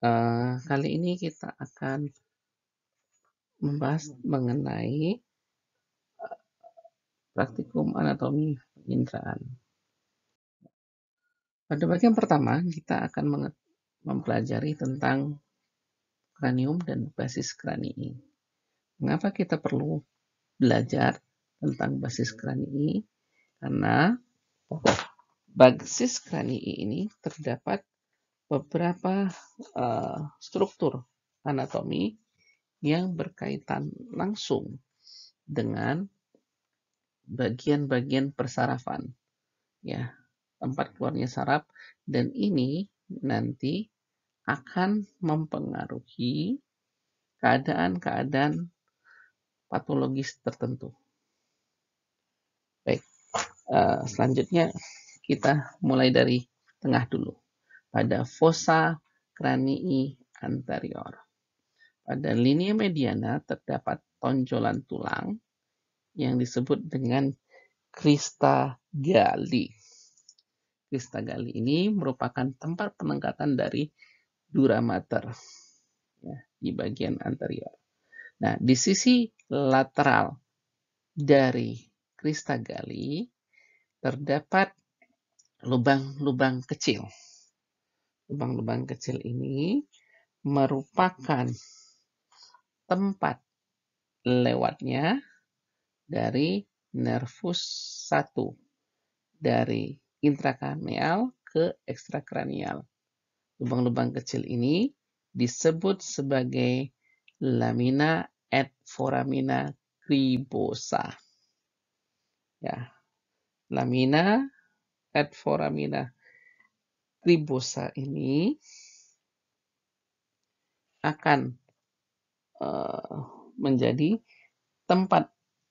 Eh, kali ini kita akan membahas mengenai eh, praktikum anatomi penginderaan. Pada bagian pertama, kita akan mempelajari tentang kranium dan basis kranii. Mengapa kita perlu belajar tentang basis kranii? Karena basis kranii ini terdapat beberapa uh, struktur anatomi yang berkaitan langsung dengan bagian-bagian persarafan. Ya, tempat keluarnya saraf dan ini nanti akan mempengaruhi keadaan-keadaan patologis tertentu. Baik, eh, selanjutnya kita mulai dari tengah dulu pada fossa cranii anterior. Pada lini mediana terdapat tonjolan tulang yang disebut dengan krista gali. Krista gali ini merupakan tempat penengkatan dari dura mater ya, di bagian anterior. Nah, di sisi lateral dari krista gali terdapat lubang-lubang kecil lubang-lubang kecil ini merupakan tempat lewatnya dari nervus 1 dari intrakranial ke ekstrakranial. Lubang-lubang kecil ini disebut sebagai lamina et foramina cribosa. Ya. Lamina et foramina ribosa ini akan uh, menjadi tempat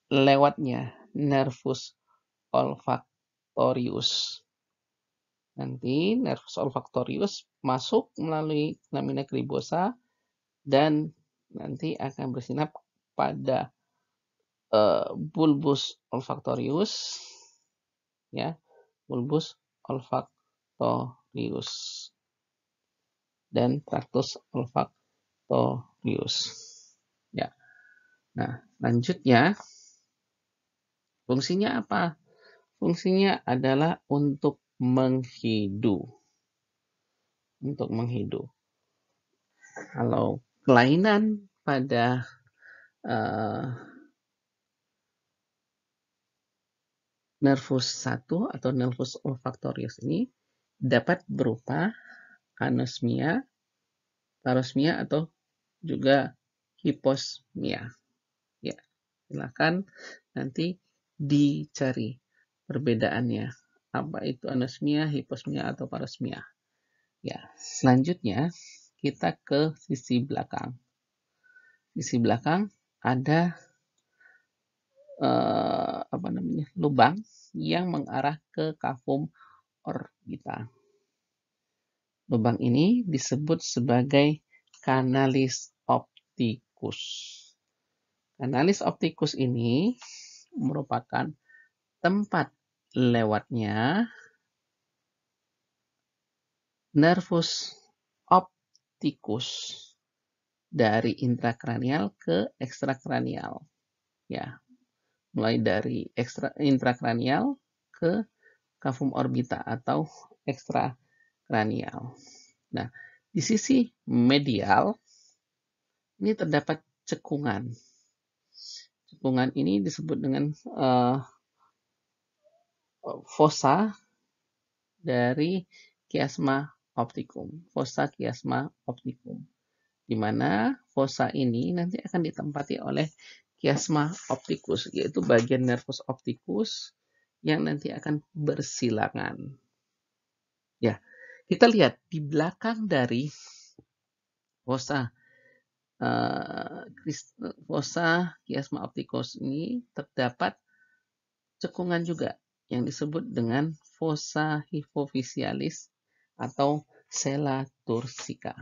lewatnya nervus olfactorius. Nanti nervus olfactorius masuk melalui lamina kribosa dan nanti akan bersinap pada uh, bulbus olfactorius, ya, bulbus olfaktorius Lius dan Tractus olfactorius. Ya. Nah, lanjutnya fungsinya apa? Fungsinya adalah untuk menghidu. Untuk menghidu. Kalau kelainan pada uh, nervus 1 atau nervus olfaktorius ini dapat berupa anosmia, parosmia atau juga hiposmia. Ya, silakan nanti dicari perbedaannya. Apa itu anosmia, hiposmia atau parosmia? Ya, selanjutnya kita ke sisi belakang. Sisi belakang ada eh, apa namanya? lubang yang mengarah ke kafum orbita. Lubang ini disebut sebagai kanalis optikus. Kanalis optikus ini merupakan tempat lewatnya nervus optikus dari intrakranial ke ekstrakranial. Ya, mulai dari ekstra, intrakranial ke cavum orbita atau ekstra kranial. Nah, di sisi medial ini terdapat cekungan. Cekungan ini disebut dengan uh, fossa dari kiasma optikum, fossa kiasma optikum. Di mana fossa ini nanti akan ditempati oleh kiasma optikus, yaitu bagian nervus optikus yang nanti akan bersilangan. Ya, kita lihat di belakang dari fosa uh, eh, kiasma opticus ini terdapat cekungan juga yang disebut dengan fossa hipofisialis atau sela tursica.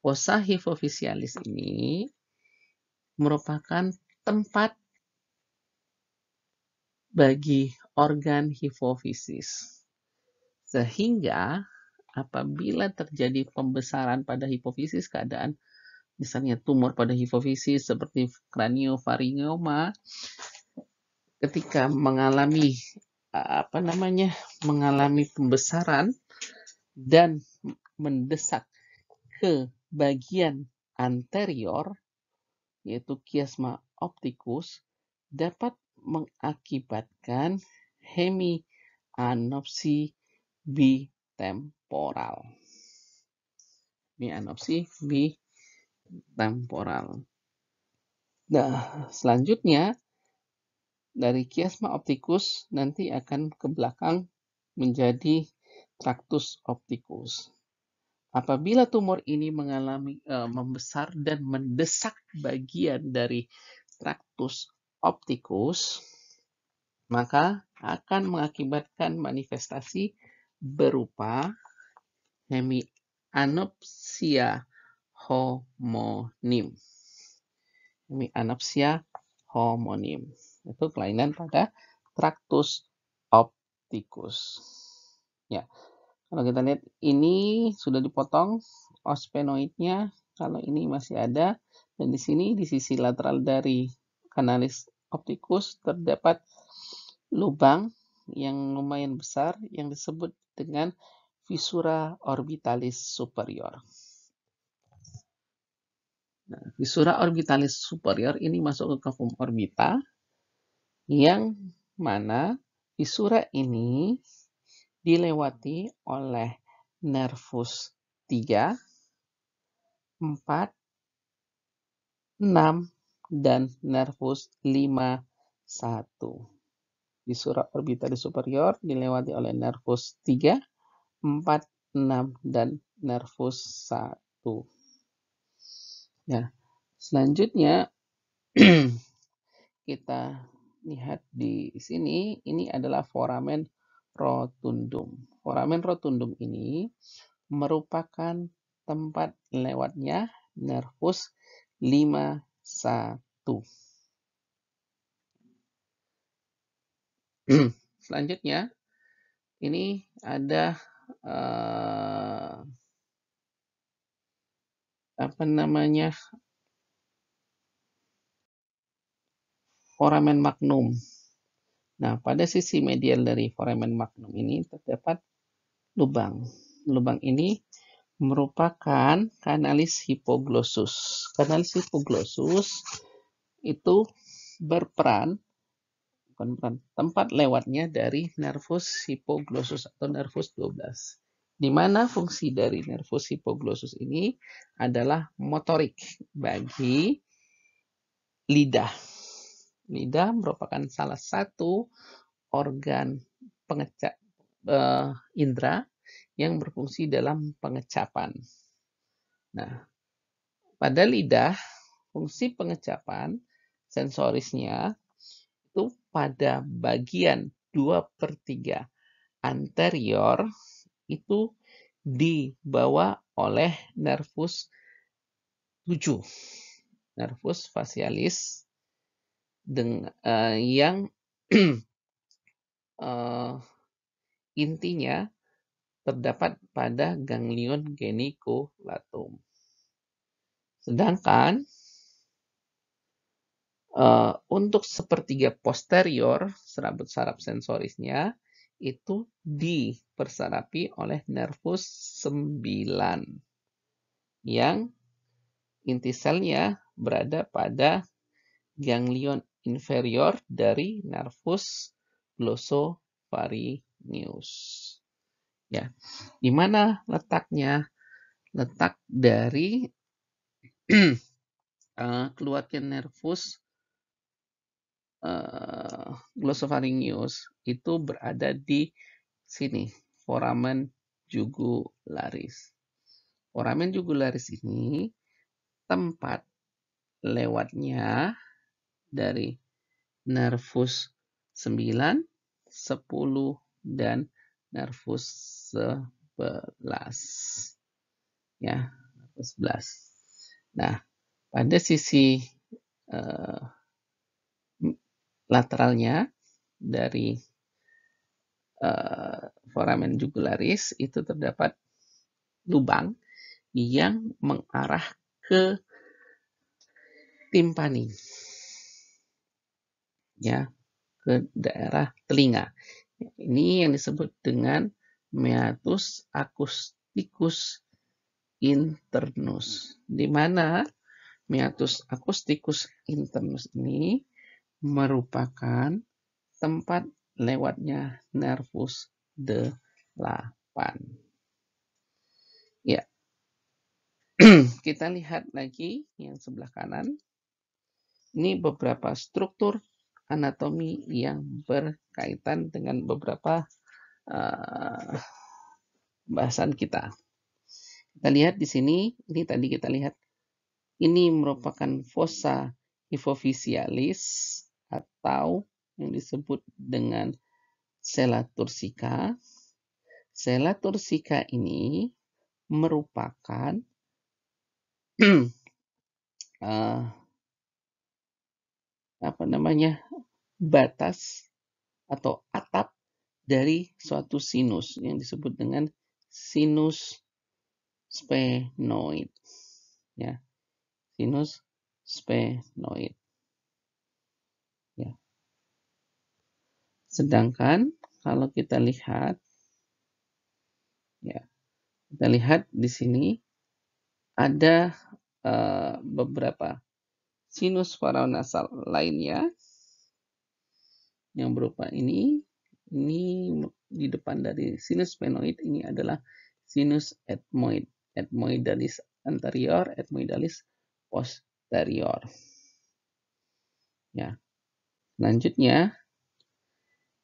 Fossa hipofisialis ini merupakan tempat bagi organ hipofisis. Sehingga apabila terjadi pembesaran pada hipofisis keadaan misalnya tumor pada hipofisis seperti kraniofaringoma ketika mengalami apa namanya mengalami pembesaran dan mendesak ke bagian anterior yaitu kiasma optikus dapat mengakibatkan hemianopsi bitemporal. Hemianopsi bitemporal. Nah, selanjutnya dari kiasma optikus nanti akan ke belakang menjadi traktus optikus. Apabila tumor ini mengalami e, membesar dan mendesak bagian dari traktus optikus, maka akan mengakibatkan manifestasi berupa hemianopsia homonim. Hemianopsia homonim. Itu kelainan pada traktus optikus. Ya. Kalau kita lihat ini sudah dipotong ospenoidnya, kalau ini masih ada dan di sini di sisi lateral dari kanalis optikus terdapat lubang yang lumayan besar yang disebut dengan visura orbitalis superior. Nah, visura orbitalis superior ini masuk ke kafum orbita yang mana visura ini dilewati oleh nervus 3, 4, 6, dan nervus 51. Di surat orbital superior dilewati oleh nervus 3, 4, 6, dan nervus 1. Ya, selanjutnya kita lihat di sini, ini adalah foramen rotundum. Foramen rotundum ini merupakan tempat lewatnya nervus 5 satu. Selanjutnya, ini ada uh, apa namanya foramen magnum. Nah, pada sisi medial dari foramen magnum ini terdapat lubang. Lubang ini merupakan kanalis hipoglosus. Kanalis hipoglosus itu berperan bukan peran, tempat lewatnya dari nervus hipoglosus atau nervus 12. Di mana fungsi dari nervus hipoglosus ini adalah motorik bagi lidah. Lidah merupakan salah satu organ pengecap uh, eh, indera yang berfungsi dalam pengecapan. Nah, pada lidah, fungsi pengecapan sensorisnya itu pada bagian 2 per 3 anterior itu dibawa oleh nervus 7, nervus facialis dengan, uh, eh, yang uh, intinya terdapat pada ganglion geniculatum. Sedangkan uh, untuk sepertiga posterior serabut saraf sensorisnya itu dipersarapi oleh nervus 9 yang inti selnya berada pada ganglion inferior dari nervus glossopharyngeus ya. Di mana letaknya? Letak dari uh, keluarga nervus uh, glossopharyngeus itu berada di sini, foramen jugularis. Foramen jugularis ini tempat lewatnya dari nervus 9, 10, dan nervus 11 ya 11 nah pada sisi uh, lateralnya dari uh, foramen jugularis itu terdapat lubang yang mengarah ke timpani ya ke daerah telinga ini yang disebut dengan meatus akustikus internus. Di mana meatus akustikus internus ini merupakan tempat lewatnya nervus delapan. Ya. Kita lihat lagi yang sebelah kanan. Ini beberapa struktur anatomi yang berkaitan dengan beberapa uh, bahasan kita. Kita lihat di sini, ini tadi kita lihat, ini merupakan fossa hypophysialis atau yang disebut dengan sela tursica. Sela tursica ini merupakan eh, apa namanya batas atau atap dari suatu sinus yang disebut dengan sinus sphenoid. Ya. Sinus sphenoid. Ya. Sedangkan kalau kita lihat ya. Kita lihat di sini ada uh, beberapa sinus paranasal lainnya yang berupa ini ini di depan dari sinus sphenoid ini adalah sinus etmoid etmoidalis anterior etmoidalis posterior ya selanjutnya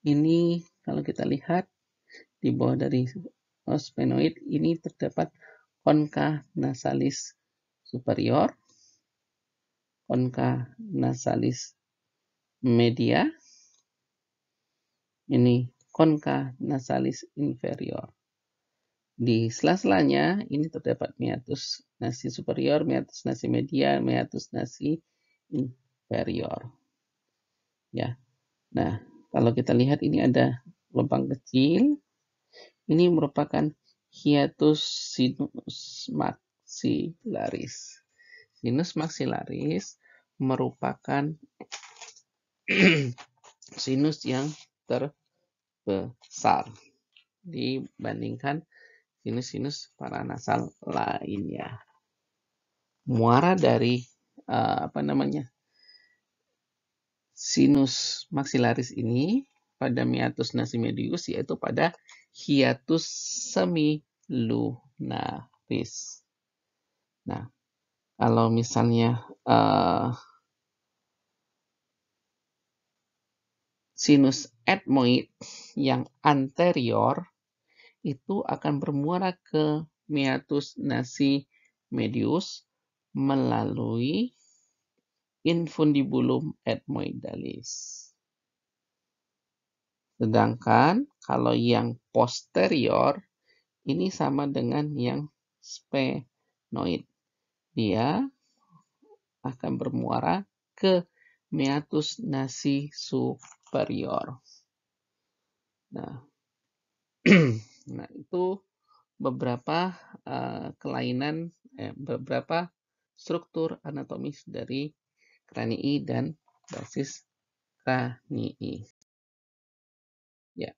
ini kalau kita lihat di bawah dari sphenoid ini terdapat konka nasalis superior konka nasalis media ini konka nasalis inferior. Di sela-selanya ini terdapat meatus nasi superior, meatus nasi media, meatus nasi inferior. Ya. Nah, kalau kita lihat ini ada lubang kecil. Ini merupakan hiatus sinus maxillaris. Sinus maxillaris merupakan sinus yang terbesar dibandingkan sinus-sinus paranasal lainnya. Muara dari uh, apa namanya sinus maxillaris ini pada nasi medius yaitu pada hiatus semilunaris. Nah, kalau misalnya uh, sinus etmoid yang anterior itu akan bermuara ke meatus nasi medius melalui infundibulum etmoidalis. Sedangkan kalau yang posterior ini sama dengan yang sphenoid. Dia akan bermuara ke meatus nasi superior. Nah, nah itu beberapa uh, kelainan, eh, beberapa struktur anatomis dari kranii dan basis kranii. Ya,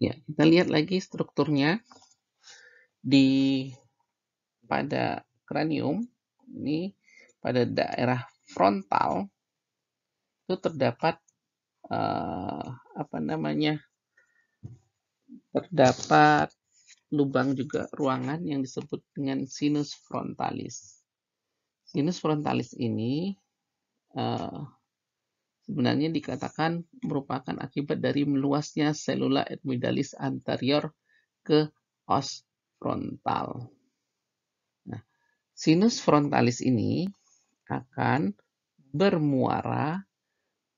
ya kita lihat lagi strukturnya di pada kranium ini pada daerah frontal itu terdapat uh, apa namanya terdapat lubang juga ruangan yang disebut dengan sinus frontalis. Sinus frontalis ini uh, sebenarnya dikatakan merupakan akibat dari meluasnya selula epimidalis anterior ke os frontal. Nah, sinus frontalis ini akan bermuara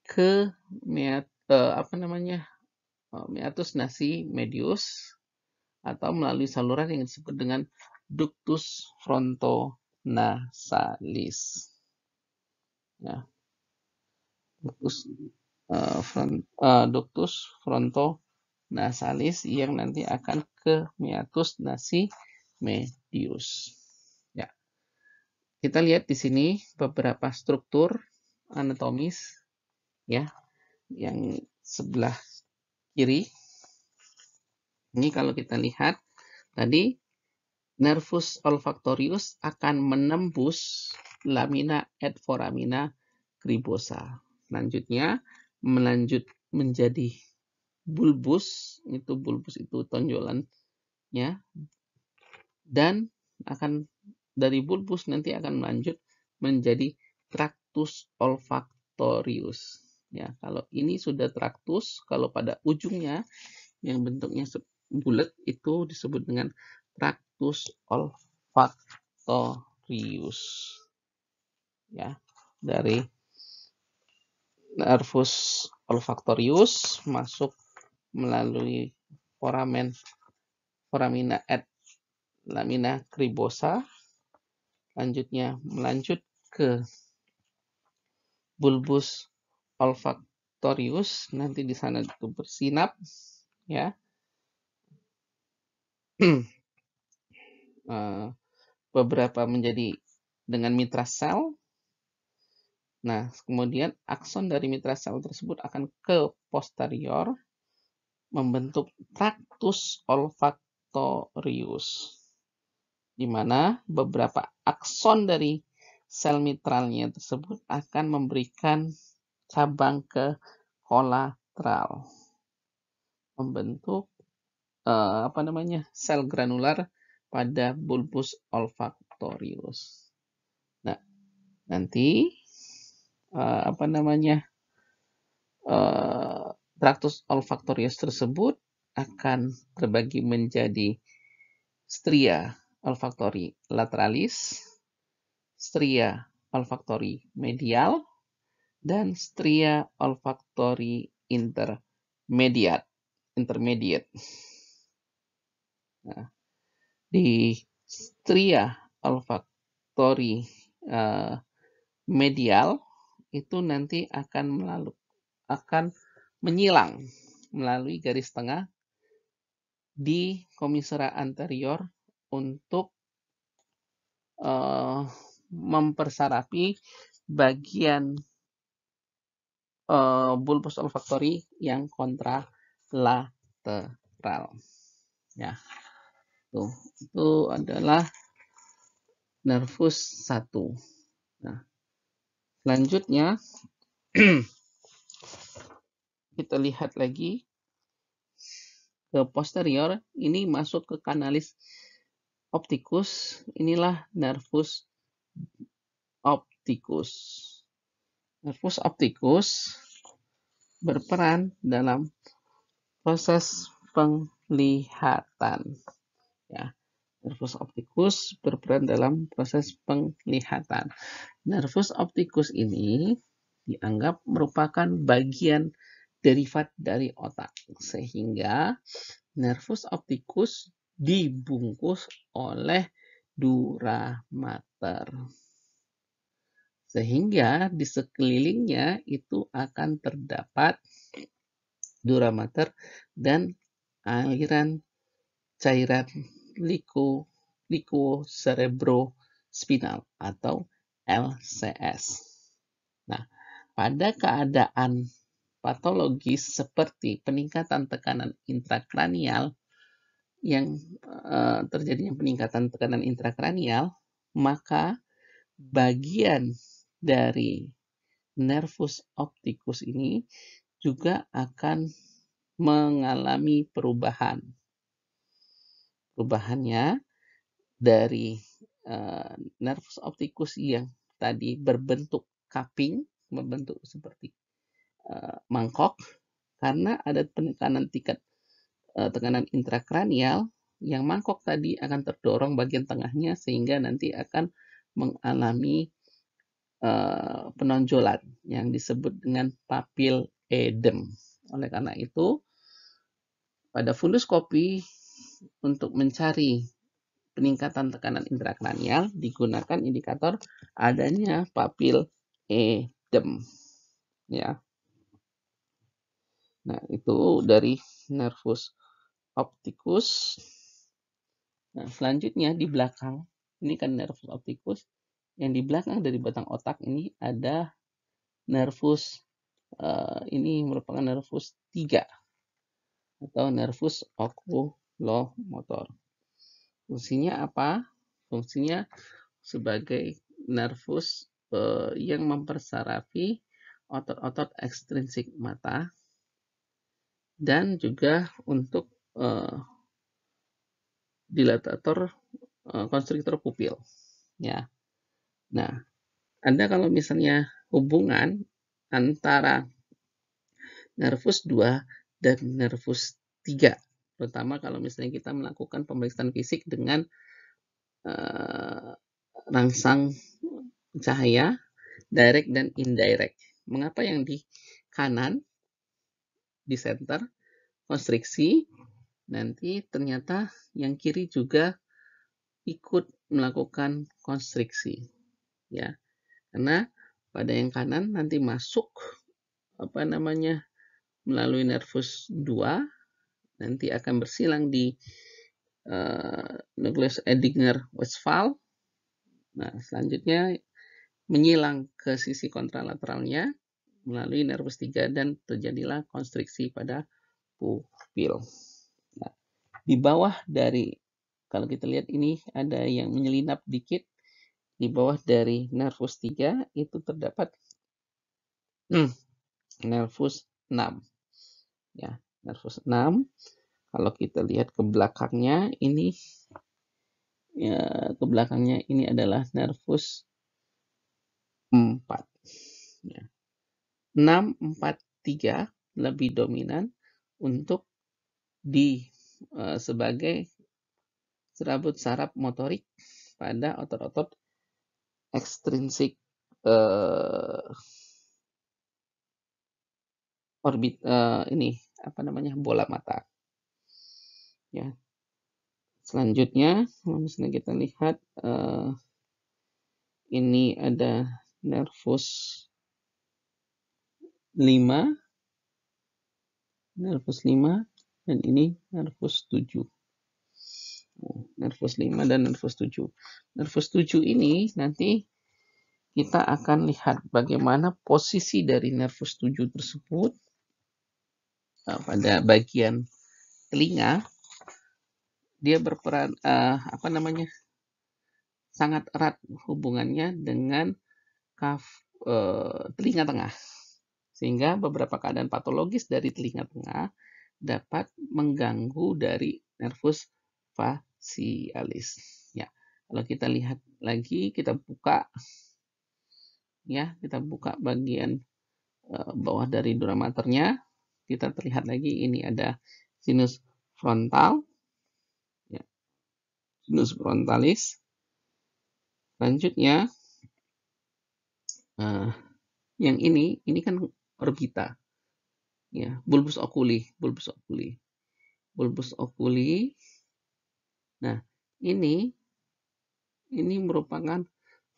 ke miat, uh, eh, apa namanya eh, miatus nasi medius atau melalui saluran yang disebut dengan ductus frontonasalis. Ya. Ductus, uh, front, uh, ductus frontonasalis yang nanti akan ke miatus nasi medius. Ya. Kita lihat di sini beberapa struktur anatomis ya yang sebelah kiri ini kalau kita lihat tadi nervus olfactorius akan menembus lamina et foramina kribosa. Selanjutnya melanjut menjadi bulbus, itu bulbus itu tonjolannya dan akan dari bulbus nanti akan melanjut menjadi tractus olfactorius ya kalau ini sudah traktus kalau pada ujungnya yang bentuknya bulat itu disebut dengan traktus olfactorius ya dari nervus olfactorius masuk melalui foramen foramina et lamina cribosa. lanjutnya melanjut ke bulbus olfaktorius nanti di sana itu bersinap ya eh, beberapa menjadi dengan mitra sel nah kemudian akson dari mitra sel tersebut akan ke posterior membentuk traktus olfaktorius di mana beberapa akson dari sel mitralnya tersebut akan memberikan cabang ke kolateral membentuk uh, apa namanya sel granular pada bulbus olfactorius. Nah, nanti uh, apa namanya uh, tractus olfactorius tersebut akan terbagi menjadi stria olfaktori lateralis, stria olfaktori medial, dan stria olfaktori intermediate. intermediate. Nah, di stria olfaktori uh, eh, medial itu nanti akan melalui akan menyilang melalui garis tengah di komisera anterior untuk uh, eh, mempersarapi bagian bulbus eh, bulbous olfactory yang kontralateral. Ya. Tuh, itu adalah nervus 1. Nah, selanjutnya kita lihat lagi ke posterior, ini masuk ke kanalis optikus. Inilah nervus optikus. Nervus optikus berperan dalam proses penglihatan. Ya, nervus optikus berperan dalam proses penglihatan. Nervus optikus ini dianggap merupakan bagian derivat dari otak, sehingga nervus optikus dibungkus oleh dura mater. Sehingga di sekelilingnya itu akan terdapat duramater dan aliran cairan liku liku cerebrospinal atau LCS. Nah, pada keadaan patologis seperti peningkatan tekanan intrakranial yang e, terjadinya peningkatan tekanan intrakranial, maka bagian dari nervus optikus ini juga akan mengalami perubahan. Perubahannya dari uh, nervus optikus yang tadi berbentuk cupping, berbentuk seperti uh, mangkok, karena ada penekanan tingkat uh, tekanan intrakranial yang mangkok tadi akan terdorong bagian tengahnya sehingga nanti akan mengalami Eh, penonjolan yang disebut dengan papil edem. Oleh karena itu, pada fundus kopi untuk mencari peningkatan tekanan intrakranial digunakan indikator adanya papil edem. Ya. Nah, itu dari nervus optikus. Nah, selanjutnya di belakang ini kan nervus optikus yang di belakang dari batang otak ini ada nervus eh, ini merupakan nervus 3 atau nervus oculomotor. Fungsinya apa? Fungsinya sebagai nervus eh, yang mempersarafi otot-otot ekstrinsik mata dan juga untuk uh, dilatator uh, pupil ya Nah, Anda kalau misalnya hubungan antara nervus 2 dan nervus 3, terutama kalau misalnya kita melakukan pemeriksaan fisik dengan uh, rangsang cahaya direct dan indirect. Mengapa yang di kanan di center konstriksi nanti ternyata yang kiri juga ikut melakukan konstriksi ya karena pada yang kanan nanti masuk apa namanya melalui nervus 2 nanti akan bersilang di uh, nucleus Edinger Westphal nah selanjutnya menyilang ke sisi kontralateralnya melalui nervus 3 dan terjadilah konstriksi pada pupil nah, di bawah dari kalau kita lihat ini ada yang menyelinap dikit di bawah dari nervus 3 itu terdapat hmm, nervus 6. Ya, nervus 6. Kalau kita lihat ke belakangnya ini ya ke belakangnya ini adalah nervus 4. Ya. 6 4 3 lebih dominan untuk di eh, sebagai serabut saraf motorik pada otot-otot ekstrinsik uh, orbit uh, ini apa namanya bola mata. Ya. Selanjutnya, misalnya kita lihat uh, ini ada nervus 5 nervus 5 dan ini nervus 7 Nervus 5 dan nervus 7. Nervus 7 ini nanti kita akan lihat bagaimana posisi dari nervus 7 tersebut uh, pada bagian telinga dia berperan uh, apa namanya sangat erat hubungannya dengan kaf uh, telinga tengah sehingga beberapa keadaan patologis dari telinga tengah dapat mengganggu dari nervus facialis. Ya, kalau kita lihat lagi, kita buka, ya, kita buka bagian uh, bawah dari dura Kita terlihat lagi ini ada sinus frontal, ya, sinus frontalis. Selanjutnya, uh, yang ini, ini kan orbita, ya, bulbus okuli, bulbus okuli, bulbus okuli, Nah, ini ini merupakan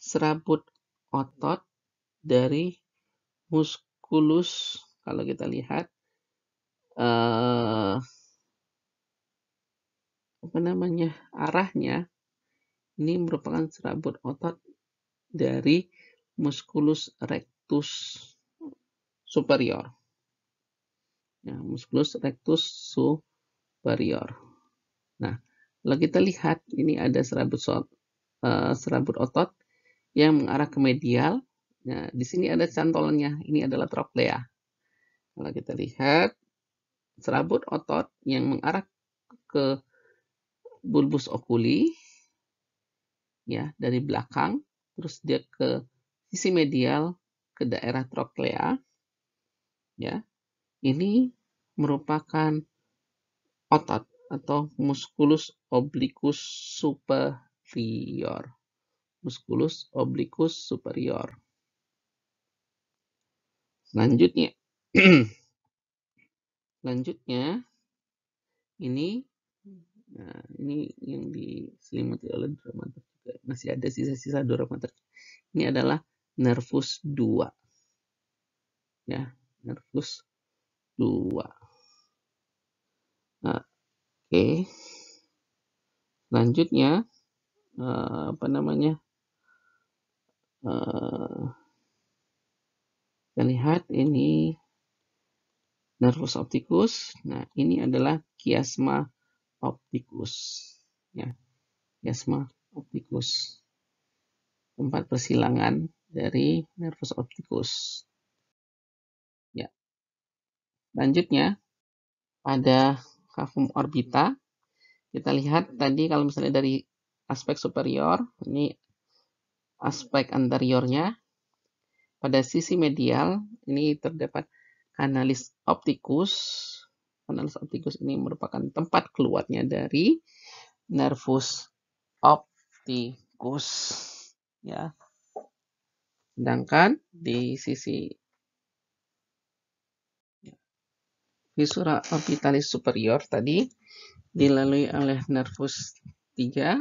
serabut otot dari musculus kalau kita lihat eh, apa namanya arahnya ini merupakan serabut otot dari musculus rectus superior. Nah, musculus rectus superior. Nah, kalau kita lihat, ini ada serabut, uh, serabut otot yang mengarah ke medial. Nah, di sini ada cantolannya, ini adalah troklea. Kalau kita lihat, serabut otot yang mengarah ke bulbus okuli, ya dari belakang, terus dia ke sisi medial ke daerah troklea, ya ini merupakan otot atau musculus obliquus superior. Musculus obliquus superior. Selanjutnya, selanjutnya ini nah ini yang diselimuti oleh dramaturg juga masih ada sisa-sisa dramaturg ini adalah nervus 2 ya nervus 2 nah, Oke. Lanjutnya uh, eh, apa namanya? Uh, kita lihat ini nervus optikus. Nah, ini adalah kiasma optikus. ya. Kiasma optikus. Tempat persilangan dari nervus optikus. Ya. Lanjutnya pada vakum orbita. Kita lihat tadi kalau misalnya dari aspek superior, ini aspek anteriornya. Pada sisi medial, ini terdapat kanalis optikus. Kanalis optikus ini merupakan tempat keluarnya dari nervus optikus. Ya. Sedangkan di sisi visura orbitalis superior tadi dilalui oleh nervus 3,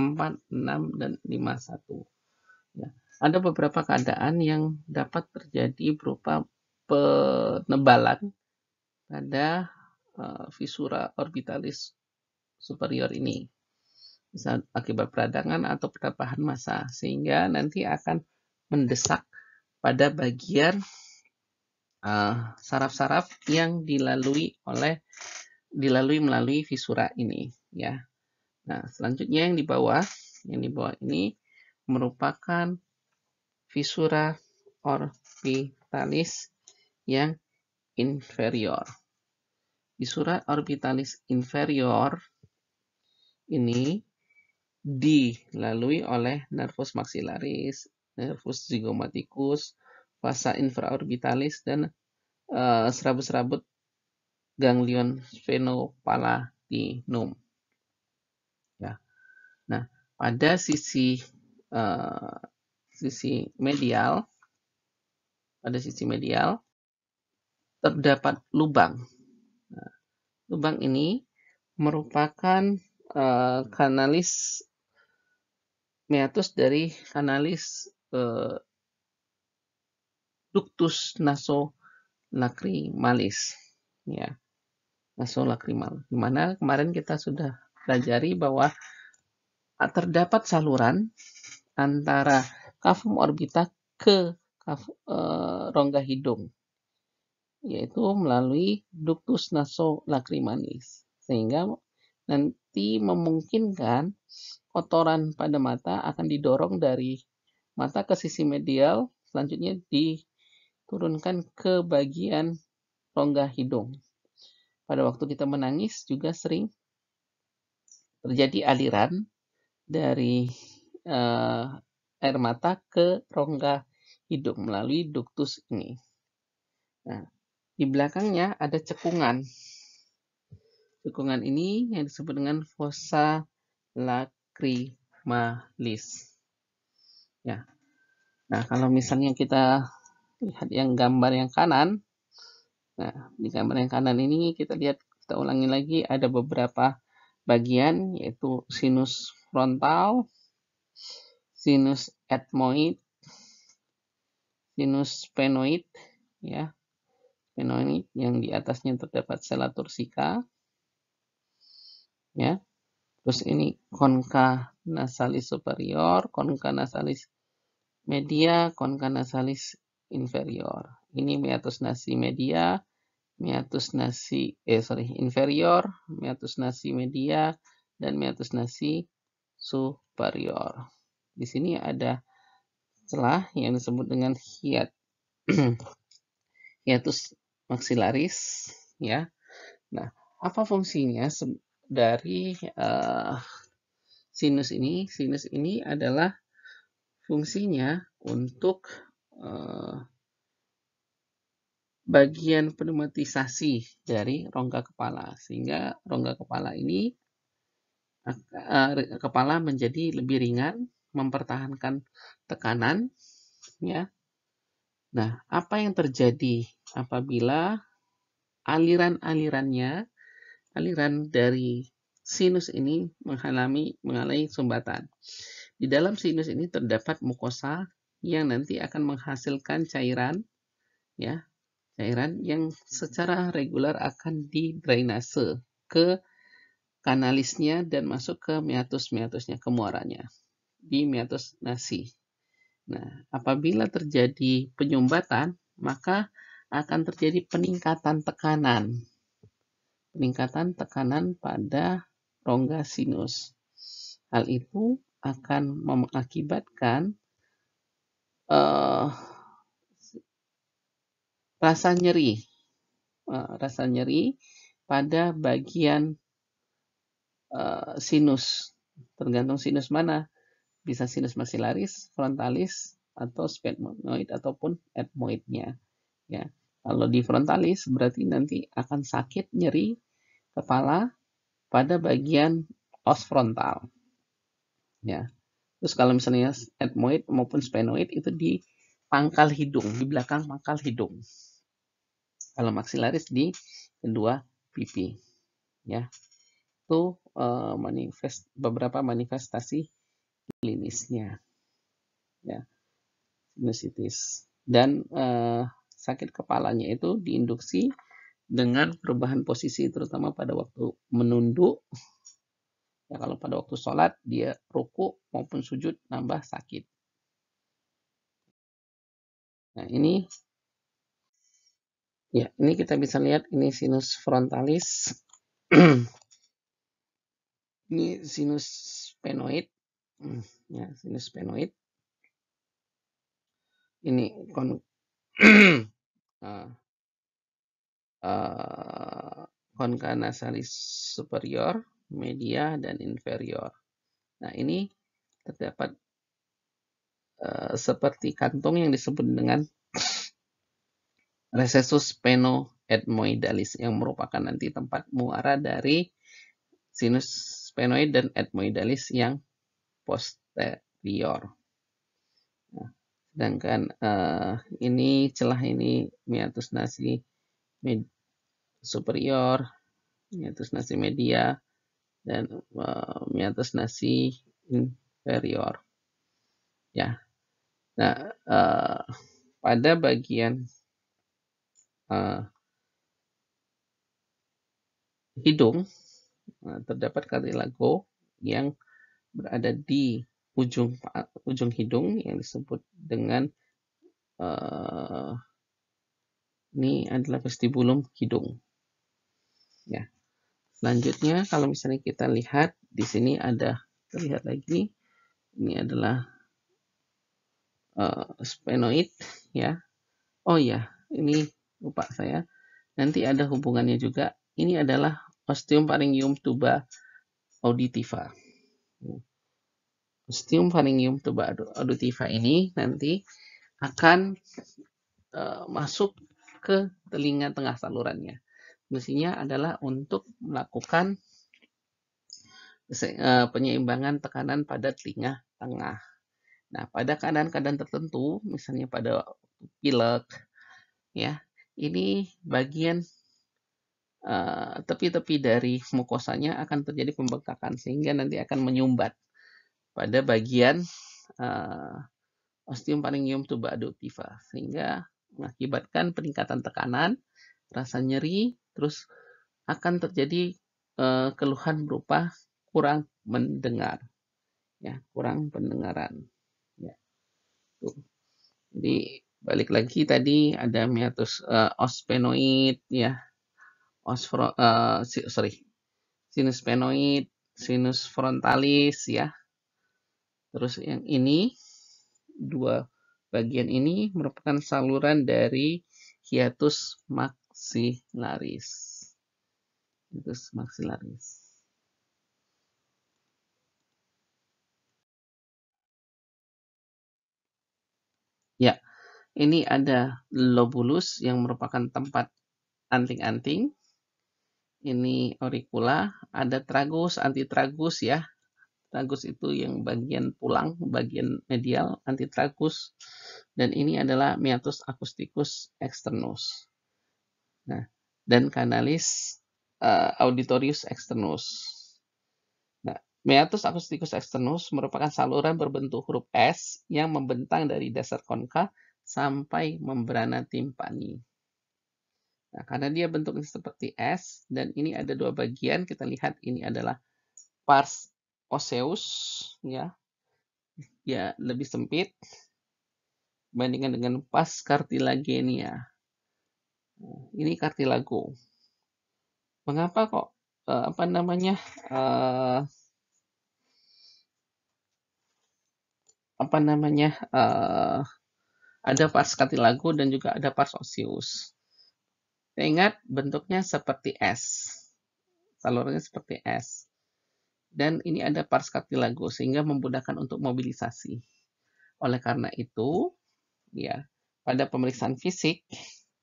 4, 6, dan 5, 1. Ya. Ada beberapa keadaan yang dapat terjadi berupa penebalan pada uh, eh, visura orbitalis superior ini. Bisa akibat peradangan atau penambahan massa, sehingga nanti akan mendesak pada bagian Eh, saraf-saraf uh, yang dilalui oleh dilalui melalui visura ini ya. Nah, selanjutnya yang di bawah, yang di bawah ini merupakan visura orbitalis yang inferior. Visura orbitalis inferior ini dilalui oleh nervus maxillaris, nervus zygomaticus, fasa infraorbitalis dan uh, serabut-serabut ganglion sphenopaladinum. Ya. Nah, pada sisi uh, sisi medial pada sisi medial terdapat lubang. Nah, lubang ini merupakan uh, kanalis meatus dari kanalis uh, ductus lacrimalis ya naso di dimana kemarin kita sudah pelajari bahwa terdapat saluran antara cavum orbita ke e, rongga hidung yaitu melalui ductus lacrimalis sehingga nanti memungkinkan kotoran pada mata akan didorong dari mata ke sisi medial selanjutnya di turunkan ke bagian rongga hidung. Pada waktu kita menangis juga sering terjadi aliran dari uh, air mata ke rongga hidung melalui duktus ini. Nah, di belakangnya ada cekungan. Cekungan ini yang disebut dengan fossa lacrimalis. Ya. Nah, kalau misalnya kita lihat yang gambar yang kanan nah di gambar yang kanan ini kita lihat kita ulangi lagi ada beberapa bagian yaitu sinus frontal sinus etmoid sinus sphenoid ya sphenoid yang di atasnya terdapat sela tursika ya terus ini konka nasalis superior konka nasalis media konka nasalis inferior. Ini meatus nasi media, meatus nasi eh sorry inferior, meatus nasi media, dan meatus nasi superior. Di sini ada celah yang disebut dengan hiat. hiatus maxillaris, ya. Nah, apa fungsinya dari uh, sinus ini? Sinus ini adalah fungsinya untuk Eh, bagian pneumatisasi dari rongga kepala sehingga rongga kepala ini eh, kepala menjadi lebih ringan mempertahankan tekanan ya nah apa yang terjadi apabila aliran-alirannya aliran dari sinus ini mengalami mengalami sumbatan di dalam sinus ini terdapat mukosa yang nanti akan menghasilkan cairan ya cairan yang secara reguler akan didrainase ke kanalisnya dan masuk ke miatus-miatusnya, ke muaranya di miatus nasi. Nah, apabila terjadi penyumbatan, maka akan terjadi peningkatan tekanan. Peningkatan tekanan pada rongga sinus. Hal itu akan mengakibatkan uh, rasa nyeri, uh, rasa nyeri pada bagian uh, sinus, tergantung sinus mana, bisa sinus maxillaris, frontalis, atau sphenoid ataupun etmoidnya. Ya, kalau di frontalis berarti nanti akan sakit nyeri kepala pada bagian os frontal. Ya, Terus kalau misalnya etmoid maupun sphenoid itu di pangkal hidung, hmm. di belakang pangkal hidung. Kalau maksilaris di kedua pipi. Ya. Itu uh, manifest beberapa manifestasi klinisnya. Ya. Sinusitis dan uh, sakit kepalanya itu diinduksi dengan perubahan posisi terutama pada waktu menunduk Ya, kalau pada waktu sholat dia ruku maupun sujud nambah sakit. Nah ini ya ini kita bisa lihat ini sinus frontalis. ini sinus penoid, hmm, Ya, sinus penoid, Ini kon uh, ah, uh, ah, konkanasalis superior media, dan inferior. Nah, ini terdapat e, seperti kantung yang disebut dengan recessus etmoidalis yang merupakan nanti tempat muara dari sinus penoid dan etmoidalis yang posterior. Nah, sedangkan e, ini celah ini miatus nasi med superior, miatus nasi media, dan uh, nasi inferior. Ya. Nah, uh, pada bagian uh, hidung uh, terdapat kartilago yang berada di ujung ujung hidung yang disebut dengan uh, ini adalah vestibulum hidung. Ya. Selanjutnya, kalau misalnya kita lihat di sini ada terlihat lagi, ini adalah uh, eh, spenoid, ya. Oh ya, ini lupa saya. Nanti ada hubungannya juga. Ini adalah ostium pharyngium tuba auditiva. Ostium pharyngium tuba auditiva ini nanti akan uh, masuk ke telinga tengah salurannya. Fungsinya adalah untuk melakukan eh, penyeimbangan tekanan pada telinga tengah. Nah, pada keadaan-keadaan tertentu, misalnya pada pilek, ya, ini bagian eh, tepi-tepi uh, dari mukosanya akan terjadi pembengkakan sehingga nanti akan menyumbat pada bagian uh, eh, ostium paringium tuba aductiva sehingga mengakibatkan peningkatan tekanan, rasa nyeri, terus akan terjadi uh, keluhan berupa kurang mendengar, ya kurang pendengaran. Ya. Tuh. Jadi balik lagi tadi ada miatus uh, eh, ospenoid, ya, osfro, uh, eh, si, sorry, sinus penoid, sinus frontalis, ya. Terus yang ini dua bagian ini merupakan saluran dari hiatus mak maksilaris. Titus maksilaris. Ya, ini ada lobulus yang merupakan tempat anting-anting. Ini auricula, ada tragus, antitragus ya. Tragus itu yang bagian pulang, bagian medial, antitragus. Dan ini adalah miatus acusticus externus. Nah, dan kanalis uh, auditorius externus. Nah, meatus akustikus externus merupakan saluran berbentuk huruf S yang membentang dari dasar konka sampai membrana timpani. Nah, karena dia bentuknya seperti S dan ini ada dua bagian, kita lihat ini adalah pars oseus ya. Ya, lebih sempit bandingkan dengan pars cartilagenia ini kartilago mengapa kok uh, apa namanya uh, apa namanya uh, ada pars kartilago dan juga ada pars osseus ingat bentuknya seperti S salurannya seperti S dan ini ada pars kartilago sehingga memudahkan untuk mobilisasi oleh karena itu ya pada pemeriksaan fisik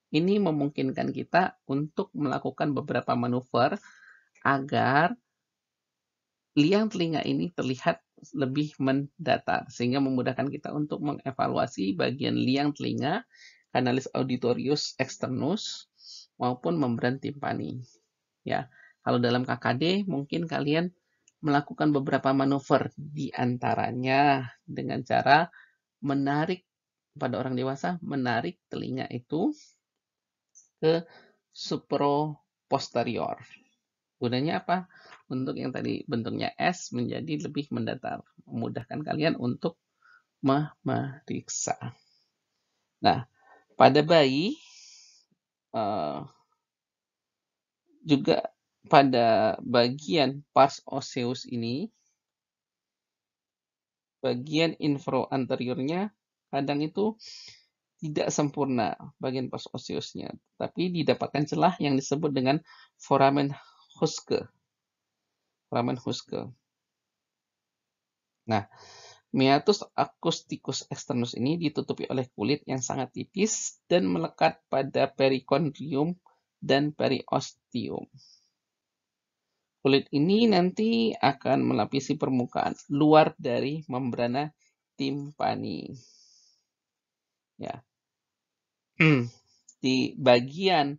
ini memungkinkan kita untuk melakukan beberapa manuver agar liang telinga ini terlihat lebih mendatar, sehingga memudahkan kita untuk mengevaluasi bagian liang telinga, kanalis auditorius externus maupun membran timpani. Ya, kalau dalam KKD mungkin kalian melakukan beberapa manuver di antaranya dengan cara menarik pada orang dewasa menarik telinga itu ke posterior. Gunanya apa? Untuk yang tadi bentuknya S menjadi lebih mendatar, memudahkan kalian untuk memeriksa. Nah, pada bayi uh, juga pada bagian pars oseus ini bagian infro anteriornya kadang itu tidak sempurna bagian pos osiusnya, tapi didapatkan celah yang disebut dengan foramen huske. Foramen huske. Nah, Meatus akustikus externus ini ditutupi oleh kulit yang sangat tipis dan melekat pada perikondrium dan periosteum. Kulit ini nanti akan melapisi permukaan luar dari membrana timpani. Ya. Hmm. Di bagian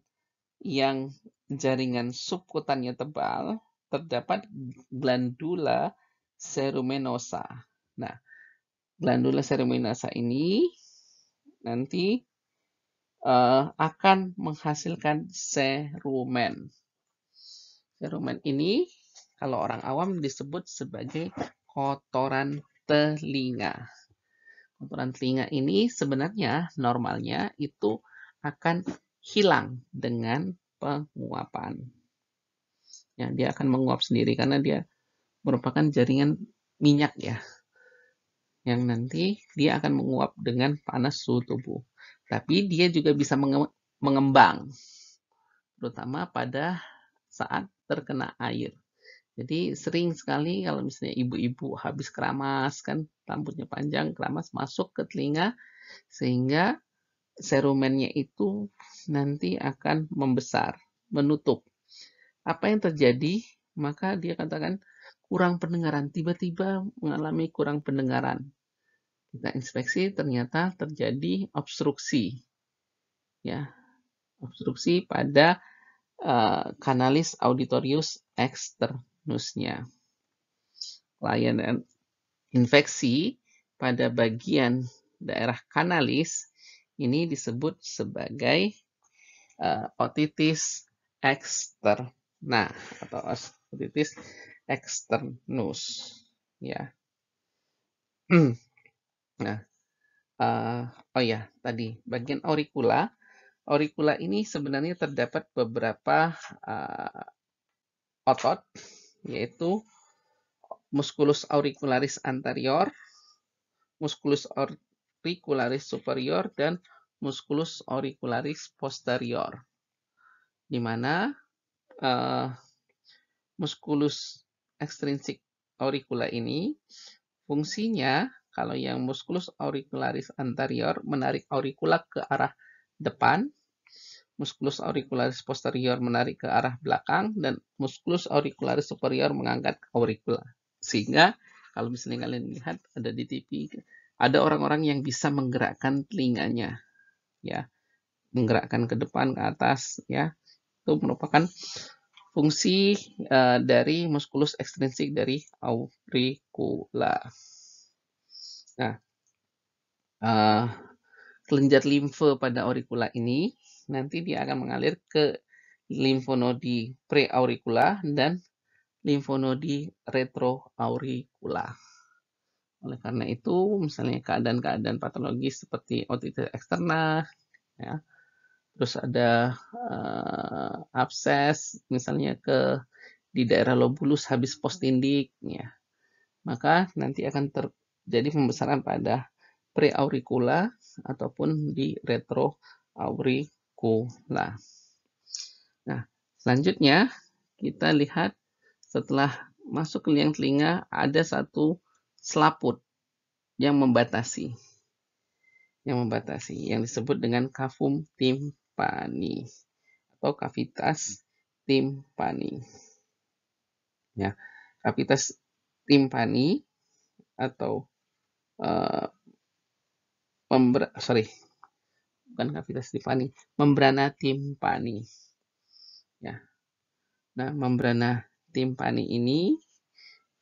yang jaringan subkutannya tebal, terdapat glandula serumenosa. Nah, glandula serumenosa ini nanti uh, akan menghasilkan serumen. Serumen ini kalau orang awam disebut sebagai kotoran telinga kotoran telinga ini sebenarnya normalnya itu akan hilang dengan penguapan. Ya, dia akan menguap sendiri karena dia merupakan jaringan minyak ya. Yang nanti dia akan menguap dengan panas suhu tubuh. Tapi dia juga bisa mengembang. Terutama pada saat terkena air. Jadi sering sekali kalau misalnya ibu-ibu habis keramas kan rambutnya panjang, keramas masuk ke telinga sehingga serumennya itu nanti akan membesar, menutup. Apa yang terjadi? Maka dia katakan kurang pendengaran, tiba-tiba mengalami kurang pendengaran. Kita inspeksi ternyata terjadi obstruksi. Ya, obstruksi pada uh, kanalis auditorius ekster nusnya. Layanan infeksi pada bagian daerah kanalis ini disebut sebagai uh, otitis eksterna atau otitis eksternus ya. nah, uh, oh ya tadi bagian aurikula, aurikula ini sebenarnya terdapat beberapa uh, otot yaitu musculus auricularis anterior, musculus auricularis superior, dan musculus auricularis posterior. Di mana uh, musculus extrinsic auricula ini fungsinya kalau yang musculus auricularis anterior menarik aurikula ke arah depan Musculus auricularis posterior menarik ke arah belakang dan musculus auricularis superior mengangkat auricula. Sehingga kalau misalnya kalian lihat ada di TV ada orang-orang yang bisa menggerakkan telinganya ya menggerakkan ke depan ke atas ya itu merupakan fungsi uh, dari musculus ekstrinsik dari auricula. Nah, uh, eh, kelenjar limfe pada auricula ini nanti dia akan mengalir ke limfonodi preaurikula dan limfonodi retroaurikula. Oleh karena itu, misalnya keadaan-keadaan patologis seperti otitis eksterna, ya, terus ada uh, abses, misalnya ke di daerah lobulus habis postindik, ya, maka nanti akan terjadi pembesaran pada preaurikula ataupun di retroaurikula cola. Nah, selanjutnya kita lihat setelah masuk ke liang telinga ada satu selaput yang membatasi. Yang membatasi yang disebut dengan kafum timpani atau kavitas timpani. Ya, kavitas timpani atau uh, sorry bukan kavitas Tiffany, membrana timpani. Ya. Nah, membrana timpani ini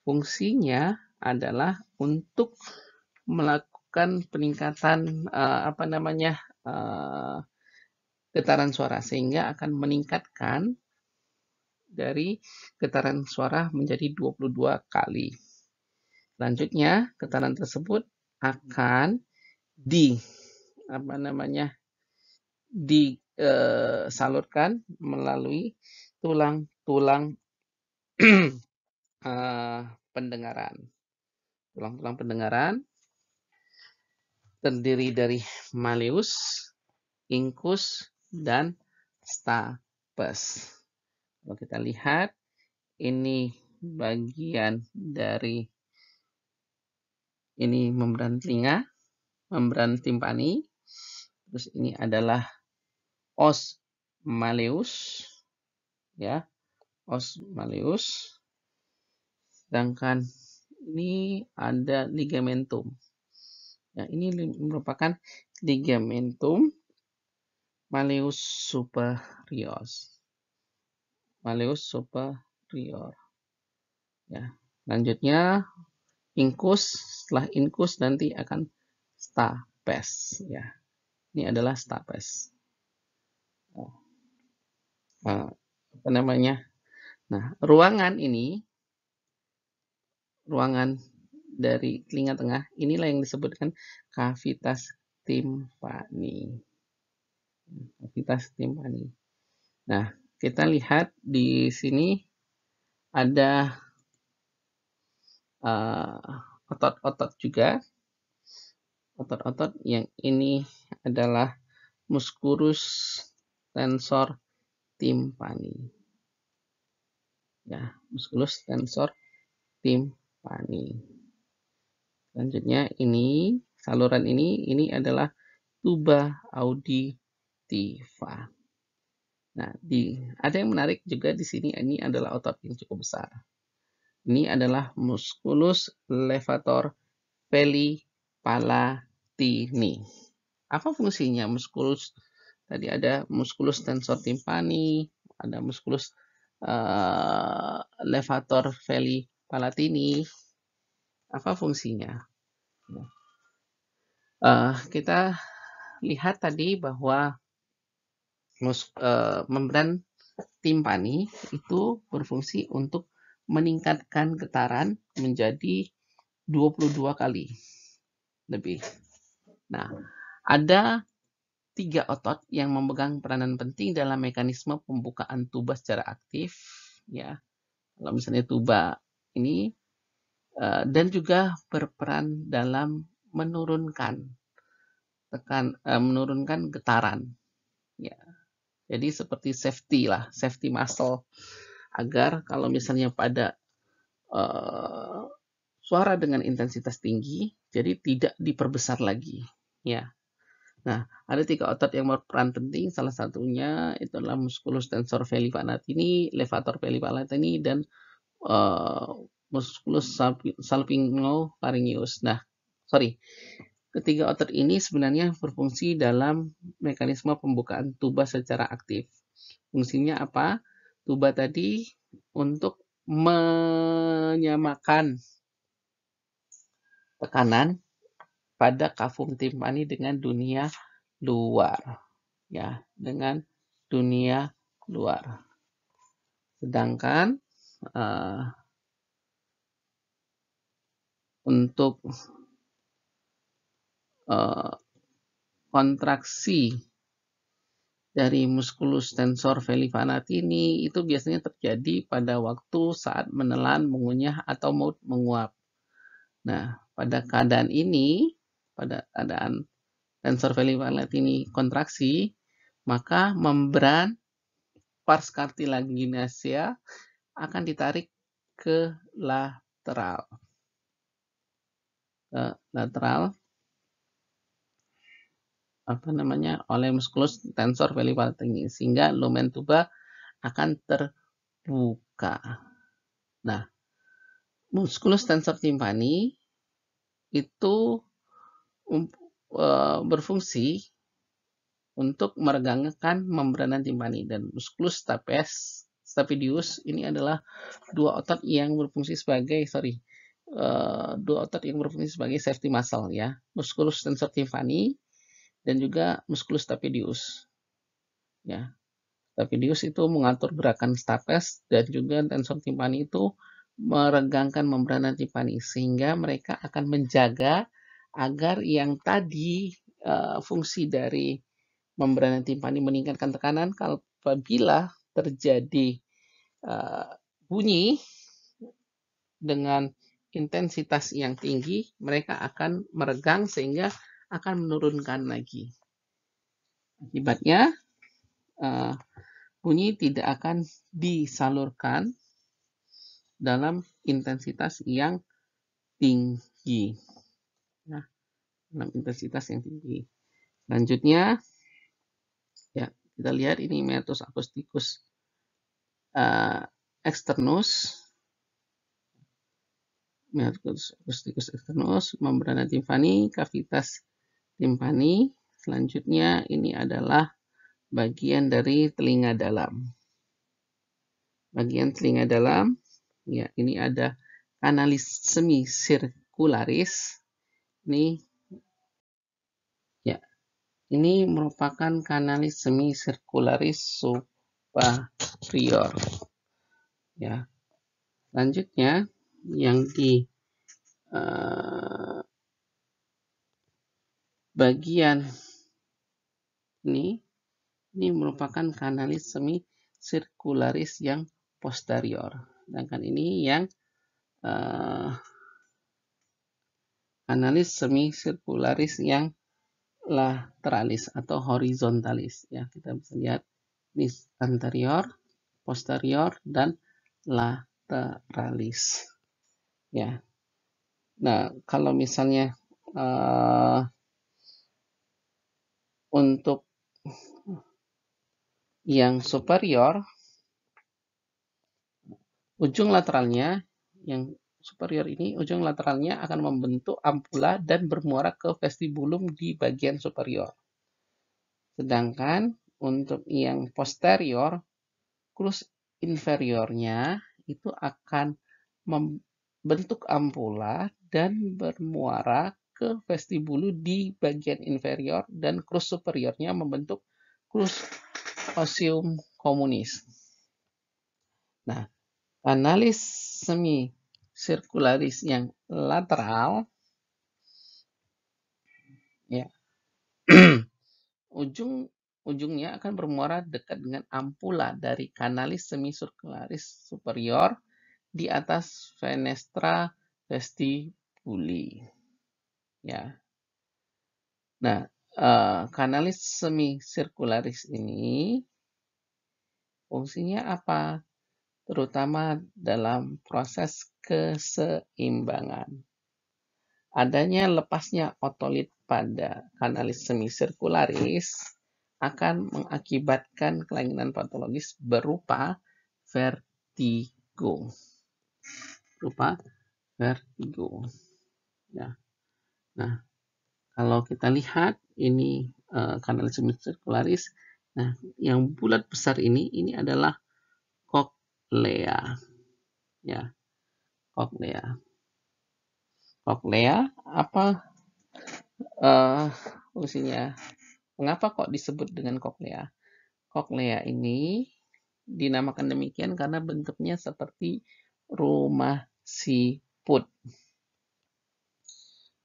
fungsinya adalah untuk melakukan peningkatan uh, apa namanya uh, getaran suara sehingga akan meningkatkan dari getaran suara menjadi 22 kali. Selanjutnya, getaran tersebut akan di apa namanya disalurkan eh, melalui tulang-tulang eh, pendengaran. Tulang-tulang pendengaran terdiri dari malleus, incus, dan stapes. Kalau kita lihat, ini bagian dari ini membran telinga, membran timpani, Terus ini adalah os maleus ya, os maleus. Sedangkan ini ada ligamentum. Ya, ini merupakan ligamentum Maleus superior. Maleus superior. Ya, lanjutnya incus, setelah incus nanti akan stapes ya ini adalah stapes. Oh. Nah, apa namanya? Nah, ruangan ini, ruangan dari telinga tengah, inilah yang disebutkan kavitas timpani. Kavitas timpani. Nah, kita lihat di sini ada eh, otot-otot uh, otot -otot juga otot-otot yang ini adalah musculus tensor timpani ya musculus tensor timpani selanjutnya ini saluran ini ini adalah tuba auditiva nah di ada yang menarik juga di sini ini adalah otot yang cukup besar ini adalah musculus levator pali ini Apa fungsinya musculus? Tadi ada musculus tensor timpani, ada musculus uh, levator veli palatini. Apa fungsinya? Uh, kita lihat tadi bahwa mus, uh, membran timpani itu berfungsi untuk meningkatkan getaran menjadi 22 kali lebih. Nah, ada tiga otot yang memegang peranan penting dalam mekanisme pembukaan tuba secara aktif, ya. Kalau misalnya tuba ini eh, dan juga berperan dalam menurunkan tekan eh, menurunkan getaran, ya. Jadi seperti safety lah, safety muscle agar kalau misalnya pada uh, suara dengan intensitas tinggi, jadi tidak diperbesar lagi Ya. Nah, ada tiga otot yang berperan penting. Salah satunya itu adalah musculus tensor veli palatini, levator veli palatini, dan uh, musculus laryngeus. Nah, sorry. Ketiga otot ini sebenarnya berfungsi dalam mekanisme pembukaan tuba secara aktif. Fungsinya apa? Tuba tadi untuk menyamakan tekanan pada kafum timpani dengan dunia luar. Ya, dengan dunia luar. Sedangkan uh, untuk uh, kontraksi dari musculus tensor velivanati ini itu biasanya terjadi pada waktu saat menelan, mengunyah, atau mau menguap. Nah, pada keadaan ini pada keadaan tensor value valet ini kontraksi, maka membran pars cartilaginasia akan ditarik ke lateral. Ke lateral apa namanya oleh musculus tensor value valet sehingga lumen tuba akan terbuka. Nah, musculus tensor timpani itu um, e, berfungsi untuk meregangkan membran timpani dan musculus stapes stapedius ini adalah dua otot yang berfungsi sebagai sorry e, dua otot yang berfungsi sebagai safety muscle ya musculus tensor timpani dan juga musculus stapedius ya stapedius itu mengatur gerakan stapes dan juga tensor timpani itu meregangkan membran timpani sehingga mereka akan menjaga agar yang tadi uh, fungsi dari membran timpani meningkatkan tekanan kalau apabila terjadi uh, bunyi dengan intensitas yang tinggi, mereka akan meregang sehingga akan menurunkan lagi. Akibatnya, uh, bunyi tidak akan disalurkan dalam intensitas yang tinggi dalam intensitas yang tinggi. Selanjutnya, ya kita lihat ini metus akustikus uh, eh, externus. Metus akustikus externus, membrana timpani, kavitas timpani. Selanjutnya ini adalah bagian dari telinga dalam. Bagian telinga dalam, ya ini ada kanalis sirkularis. Ini ini merupakan kanalis semisirkularis superior. Ya. Selanjutnya yang di uh, bagian ini ini merupakan kanalis semisirkularis yang posterior. Sedangkan ini yang uh, eh, analis semisirkularis yang lateralis atau horizontalis ya kita bisa lihat ini anterior posterior dan lateralis ya nah kalau misalnya uh, untuk yang superior ujung lateralnya yang superior ini ujung lateralnya akan membentuk ampula dan bermuara ke vestibulum di bagian superior. Sedangkan untuk yang posterior, krus inferiornya itu akan membentuk ampula dan bermuara ke vestibulum di bagian inferior dan krus superiornya membentuk krus osium komunis. Nah, analis semi sirkularis yang lateral ya ujung ujungnya akan bermuara dekat dengan ampula dari kanalis semisirkularis superior di atas fenestra vestibuli ya nah uh, kanalis semisirkularis ini fungsinya apa terutama dalam proses keseimbangan. Adanya lepasnya otolit pada kanalis semisirkularis akan mengakibatkan kelainan patologis berupa vertigo. Berupa vertigo. Ya. Nah, kalau kita lihat ini eh, kanalis semisirkularis. Nah, yang bulat besar ini ini adalah Cochlea. Ya. Cochlea. Cochlea apa uh, fungsinya? Mengapa kok disebut dengan cochlea? Cochlea ini dinamakan demikian karena bentuknya seperti rumah siput.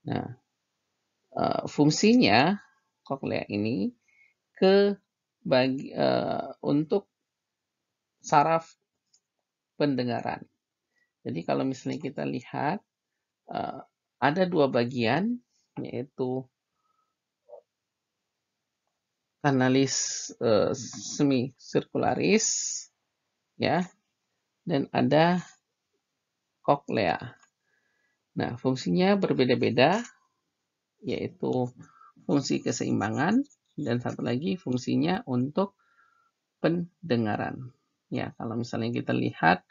Nah, uh, fungsinya cochlea ini ke bagi uh, untuk saraf pendengaran. Jadi kalau misalnya kita lihat eh, ada dua bagian yaitu analis eh, semi sirkularis ya dan ada koklea. Nah, fungsinya berbeda-beda yaitu fungsi keseimbangan dan satu lagi fungsinya untuk pendengaran ya kalau misalnya kita lihat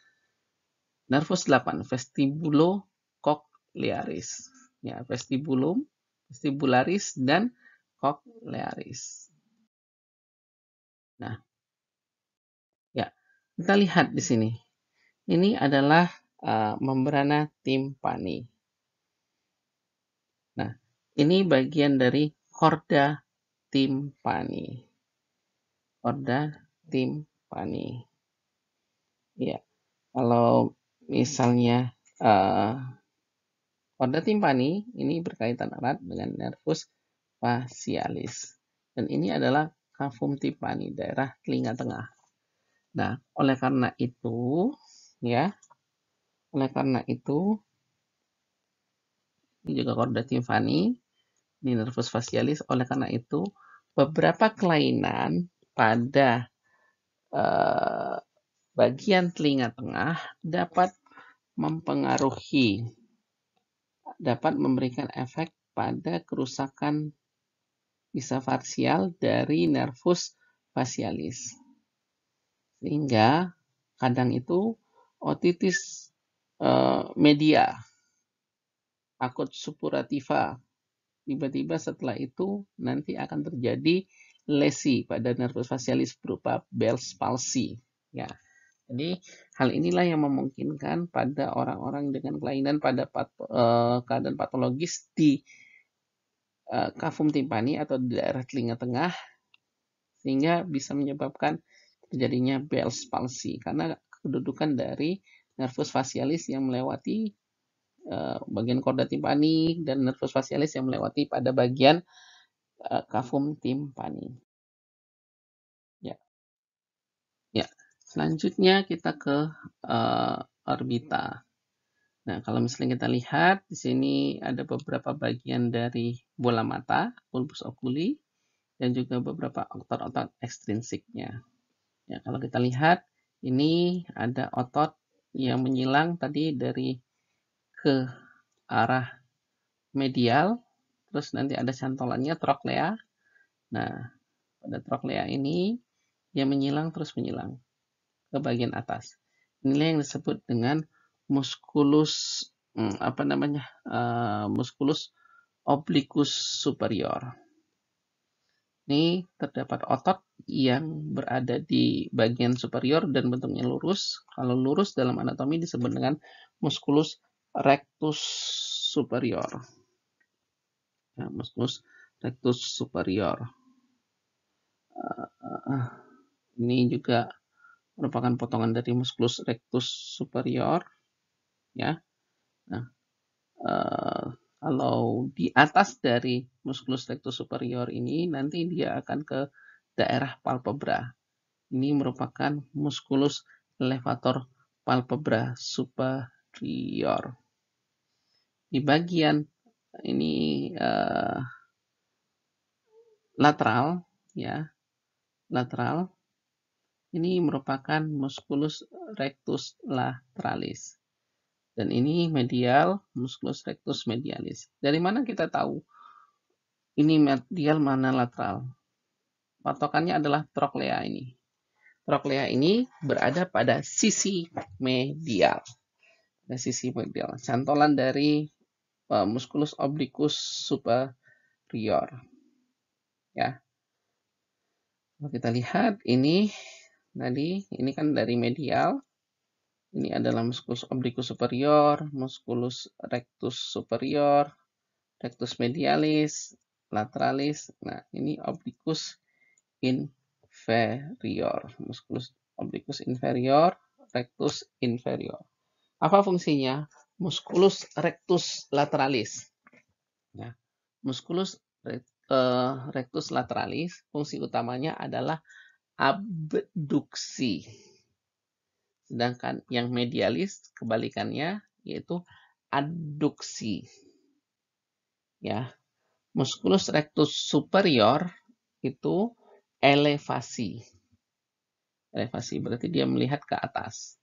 nervus 8 vestibulo cochlearis ya vestibulum vestibularis dan cochlearis nah ya kita lihat di sini ini adalah uh, eh, membrana timpani nah ini bagian dari korda timpani korda timpani Ya, Kalau misalnya, uh, eh, pada timpani ini berkaitan erat dengan nervus facialis dan ini adalah kafum timpani daerah telinga tengah. Nah, oleh karena itu ya, oleh karena itu ini juga korda timpani, ini nervus facialis. Oleh karena itu, beberapa kelainan pada, eh, bagian telinga tengah dapat mempengaruhi, dapat memberikan efek pada kerusakan bisa parsial dari nervus facialis. Sehingga kadang itu otitis eh, media akut supurativa tiba-tiba setelah itu nanti akan terjadi lesi pada nervus facialis berupa Bell's palsy ya jadi hal inilah yang memungkinkan pada orang-orang dengan kelainan pada pato, uh, eh, keadaan patologis di uh, eh, kafum timpani atau di daerah telinga tengah sehingga bisa menyebabkan terjadinya Bell's palsy karena kedudukan dari nervus facialis yang melewati uh, bagian korda timpani dan nervus facialis yang melewati pada bagian kafum timpani. Selanjutnya kita ke uh, orbita. Nah, kalau misalnya kita lihat di sini ada beberapa bagian dari bola mata, bulbus oculi, dan juga beberapa otot-otot ekstrinsiknya. Ya, kalau kita lihat ini ada otot yang menyilang tadi dari ke arah medial, terus nanti ada cantolannya troklea. Nah, pada troklea ini yang menyilang terus menyilang ke bagian atas. Inilah yang disebut dengan musculus hmm, apa namanya? Uh, musculus obliquus superior. Ini terdapat otot yang berada di bagian superior dan bentuknya lurus. Kalau lurus dalam anatomi disebut dengan musculus rectus superior. Nah, musculus rectus superior. Uh, uh, ini juga merupakan potongan dari musculus rectus superior ya. Nah, uh, kalau di atas dari musculus rectus superior ini nanti dia akan ke daerah palpebra. Ini merupakan musculus levator palpebra superior. Di bagian ini uh, lateral ya, lateral ini merupakan musculus rectus lateralis. Dan ini medial, musculus rectus medialis. Dari mana kita tahu ini medial mana lateral? Patokannya adalah troklea ini. Troklea ini berada pada sisi medial. Pada sisi medial. Cantolan dari uh, musculus obliquus superior. Ya. Kalau kita lihat ini tadi ini kan dari medial ini adalah musculus obliquus superior, musculus rectus superior, rectus medialis, lateralis. Nah, ini obliquus inferior, musculus obliquus inferior, rectus inferior. Apa fungsinya? Musculus rectus lateralis. Ya. Nah, musculus eh, rectus lateralis fungsi utamanya adalah abduksi. Sedangkan yang medialis kebalikannya yaitu adduksi. Ya. Musculus rectus superior itu elevasi. Elevasi berarti dia melihat ke atas.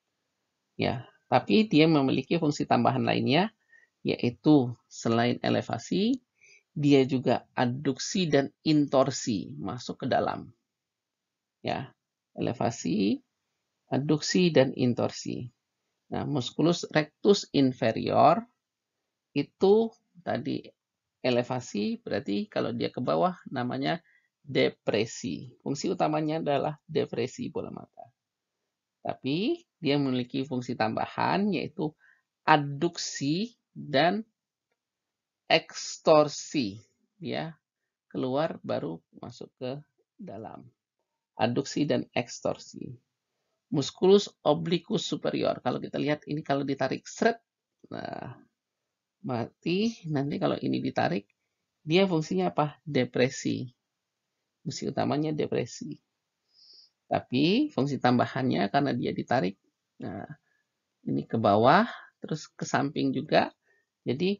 Ya, tapi dia memiliki fungsi tambahan lainnya yaitu selain elevasi, dia juga adduksi dan intorsi masuk ke dalam ya elevasi, aduksi dan intorsi. Nah, musculus rectus inferior itu tadi elevasi berarti kalau dia ke bawah namanya depresi. Fungsi utamanya adalah depresi bola mata. Tapi dia memiliki fungsi tambahan yaitu aduksi dan ekstorsi. Ya, keluar baru masuk ke dalam adduksi dan ekstorsi. Musculus obliquus superior. Kalau kita lihat ini kalau ditarik seret, nah mati. Nanti kalau ini ditarik, dia fungsinya apa? Depresi. Fungsi utamanya depresi. Tapi fungsi tambahannya karena dia ditarik, nah ini ke bawah, terus ke samping juga. Jadi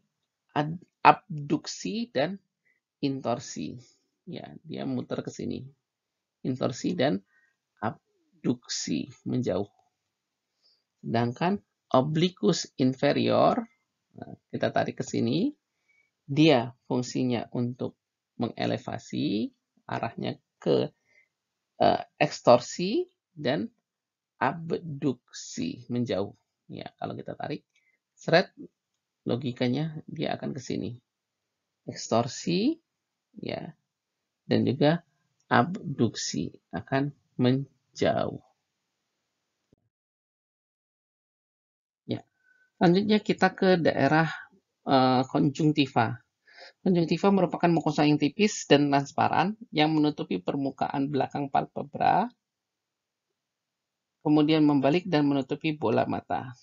abduksi dan intorsi. Ya, dia muter ke sini. Intorsi dan abduksi menjauh. Sedangkan obliquus inferior, nah, kita tarik ke sini, dia fungsinya untuk mengelevasi, arahnya ke uh, ekstorsi dan abduksi menjauh. Ya, kalau kita tarik, seret logikanya dia akan ke sini. Ekstorsi, ya, dan juga abduksi, akan menjauh. Ya. Selanjutnya kita ke daerah uh, eh, konjungtiva. Konjungtiva merupakan mukosa yang tipis dan transparan yang menutupi permukaan belakang palpebra, kemudian membalik dan menutupi bola mata.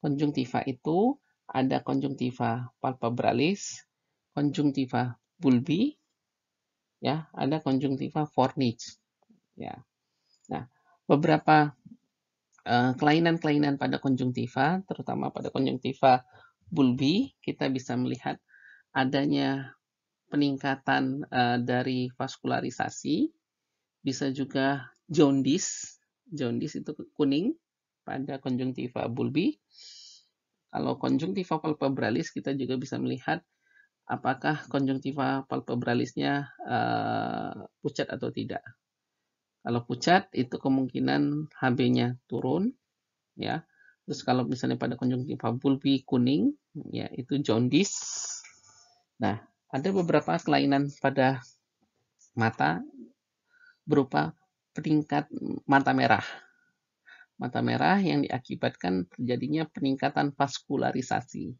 Konjungtiva itu ada konjungtiva palpebralis, konjungtiva bulbi, ya ada konjungtiva fornix. ya nah beberapa eh, kelainan-kelainan pada konjungtiva terutama pada konjungtiva bulbi kita bisa melihat adanya peningkatan uh, dari vaskularisasi bisa juga jaundice jaundice itu kuning pada konjungtiva bulbi kalau konjungtiva palpebralis kita juga bisa melihat apakah konjungtiva palpebralisnya uh, pucat atau tidak. Kalau pucat itu kemungkinan HB-nya turun ya. Terus kalau misalnya pada konjungtiva bulbi kuning ya itu jaundice. Nah, ada beberapa kelainan pada mata berupa peningkat mata merah. Mata merah yang diakibatkan terjadinya peningkatan vaskularisasi.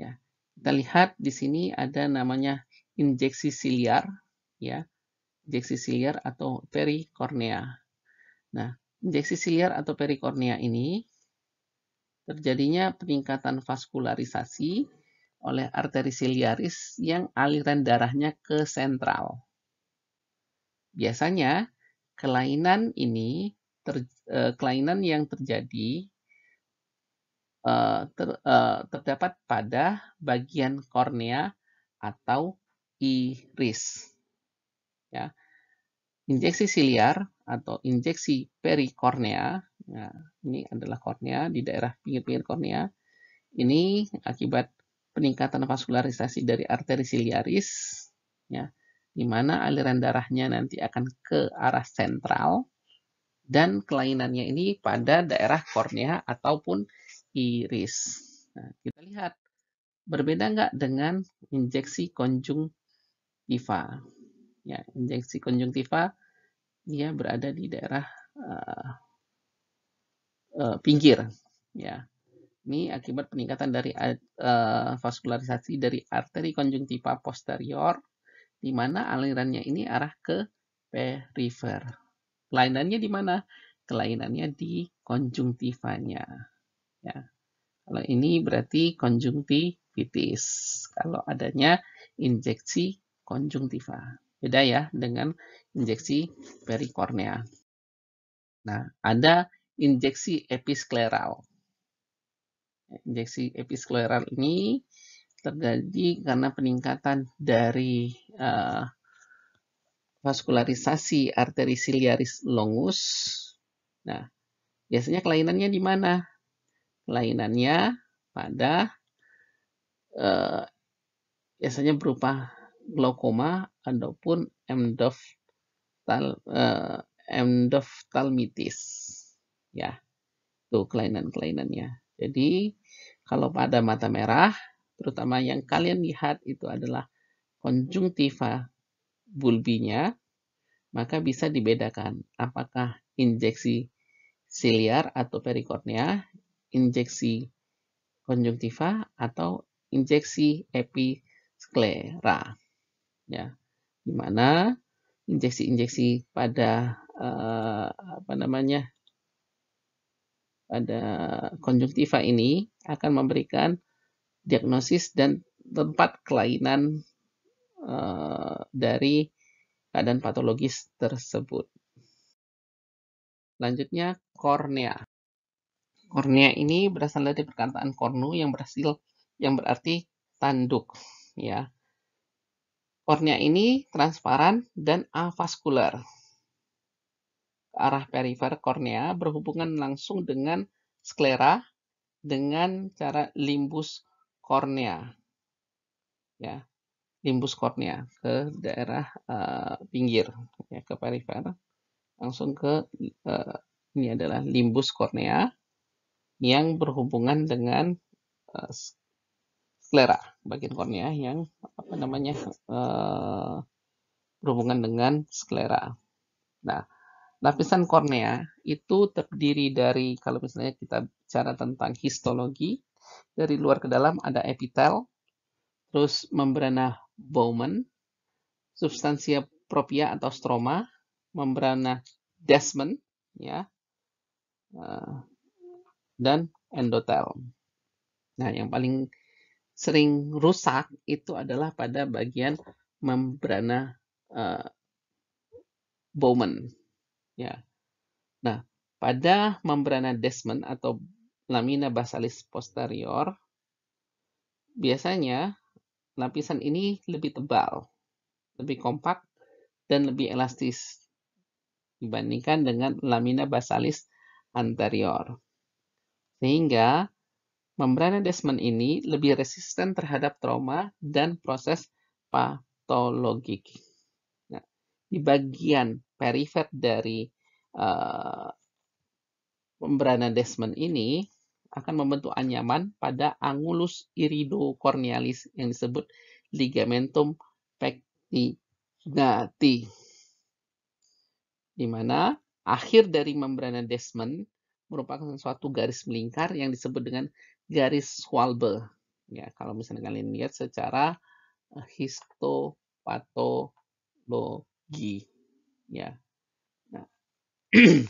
Ya, kita lihat di sini ada namanya injeksi siliar, ya, injeksi siliar atau perikornea. Nah, injeksi siliar atau perikornea ini terjadinya peningkatan vaskularisasi oleh arteri siliaris yang aliran darahnya ke sentral. Biasanya kelainan ini ter, eh, kelainan yang terjadi Eh, ter, uh, terdapat pada bagian kornea atau iris. Ya. Injeksi siliar atau injeksi perikornea, ya, ini adalah kornea di daerah pinggir-pinggir kornea, ini akibat peningkatan vaskularisasi dari arteri siliaris, ya, di mana aliran darahnya nanti akan ke arah sentral, dan kelainannya ini pada daerah kornea ataupun iris. Nah, kita lihat berbeda nggak dengan injeksi konjungtiva. Ya, injeksi konjungtiva dia berada di daerah uh, uh, pinggir. Ya, ini akibat peningkatan dari uh, eh, vaskularisasi dari arteri konjungtiva posterior, di mana alirannya ini arah ke perifer. Kelainannya di mana? Kelainannya di konjungtivanya. Ya. Kalau ini berarti konjungtivitis. Kalau adanya injeksi konjungtiva. Beda ya dengan injeksi perikornea. Nah, ada injeksi episkleral. Injeksi episkleral ini terjadi karena peningkatan dari uh, vaskularisasi arteri siliaris longus. Nah, biasanya kelainannya di mana? lainannya pada eh, biasanya berupa glaukoma ataupun endophthalmitis. Eh, endophthalmitis. Ya, itu kelainan-kelainannya. Jadi kalau pada mata merah, terutama yang kalian lihat itu adalah konjungtiva bulbinya, maka bisa dibedakan apakah injeksi siliar atau perikornea injeksi konjungtiva atau injeksi episklera. Ya, di mana injeksi-injeksi pada eh, apa namanya? pada konjungtiva ini akan memberikan diagnosis dan tempat kelainan eh, dari keadaan patologis tersebut. Selanjutnya kornea. Kornea ini berasal dari perkataan kornu yang berhasil yang berarti tanduk ya. Kornea ini transparan dan avaskular. Ke Arah perifer kornea berhubungan langsung dengan sklera dengan cara limbus kornea. Ya, limbus kornea ke daerah uh, pinggir ya ke perifer langsung ke uh, ini adalah limbus kornea yang berhubungan dengan uh, selera bagian kornea yang apa namanya uh, berhubungan dengan sklera. Nah, lapisan kornea itu terdiri dari kalau misalnya kita bicara tentang histologi dari luar ke dalam ada epitel, terus membrana Bowman, substansia propia atau stroma, membrana Desmond, ya, uh, dan endotel. Nah, yang paling sering rusak itu adalah pada bagian membrana uh, Bowman. Ya. Nah, pada membrana Desmond atau lamina basalis posterior, biasanya lapisan ini lebih tebal, lebih kompak, dan lebih elastis dibandingkan dengan lamina basalis anterior. Sehingga membrana desmen ini lebih resisten terhadap trauma dan proses patologik. Nah, di bagian perifer dari uh, membrana desmond ini akan membentuk anyaman pada angulus iridocornealis yang disebut ligamentum pectinati. Di mana akhir dari membrana desmond merupakan suatu garis melingkar yang disebut dengan garis Schwalbe. Ya, kalau misalnya kalian lihat secara eh, histopatologi. Ya. Nah,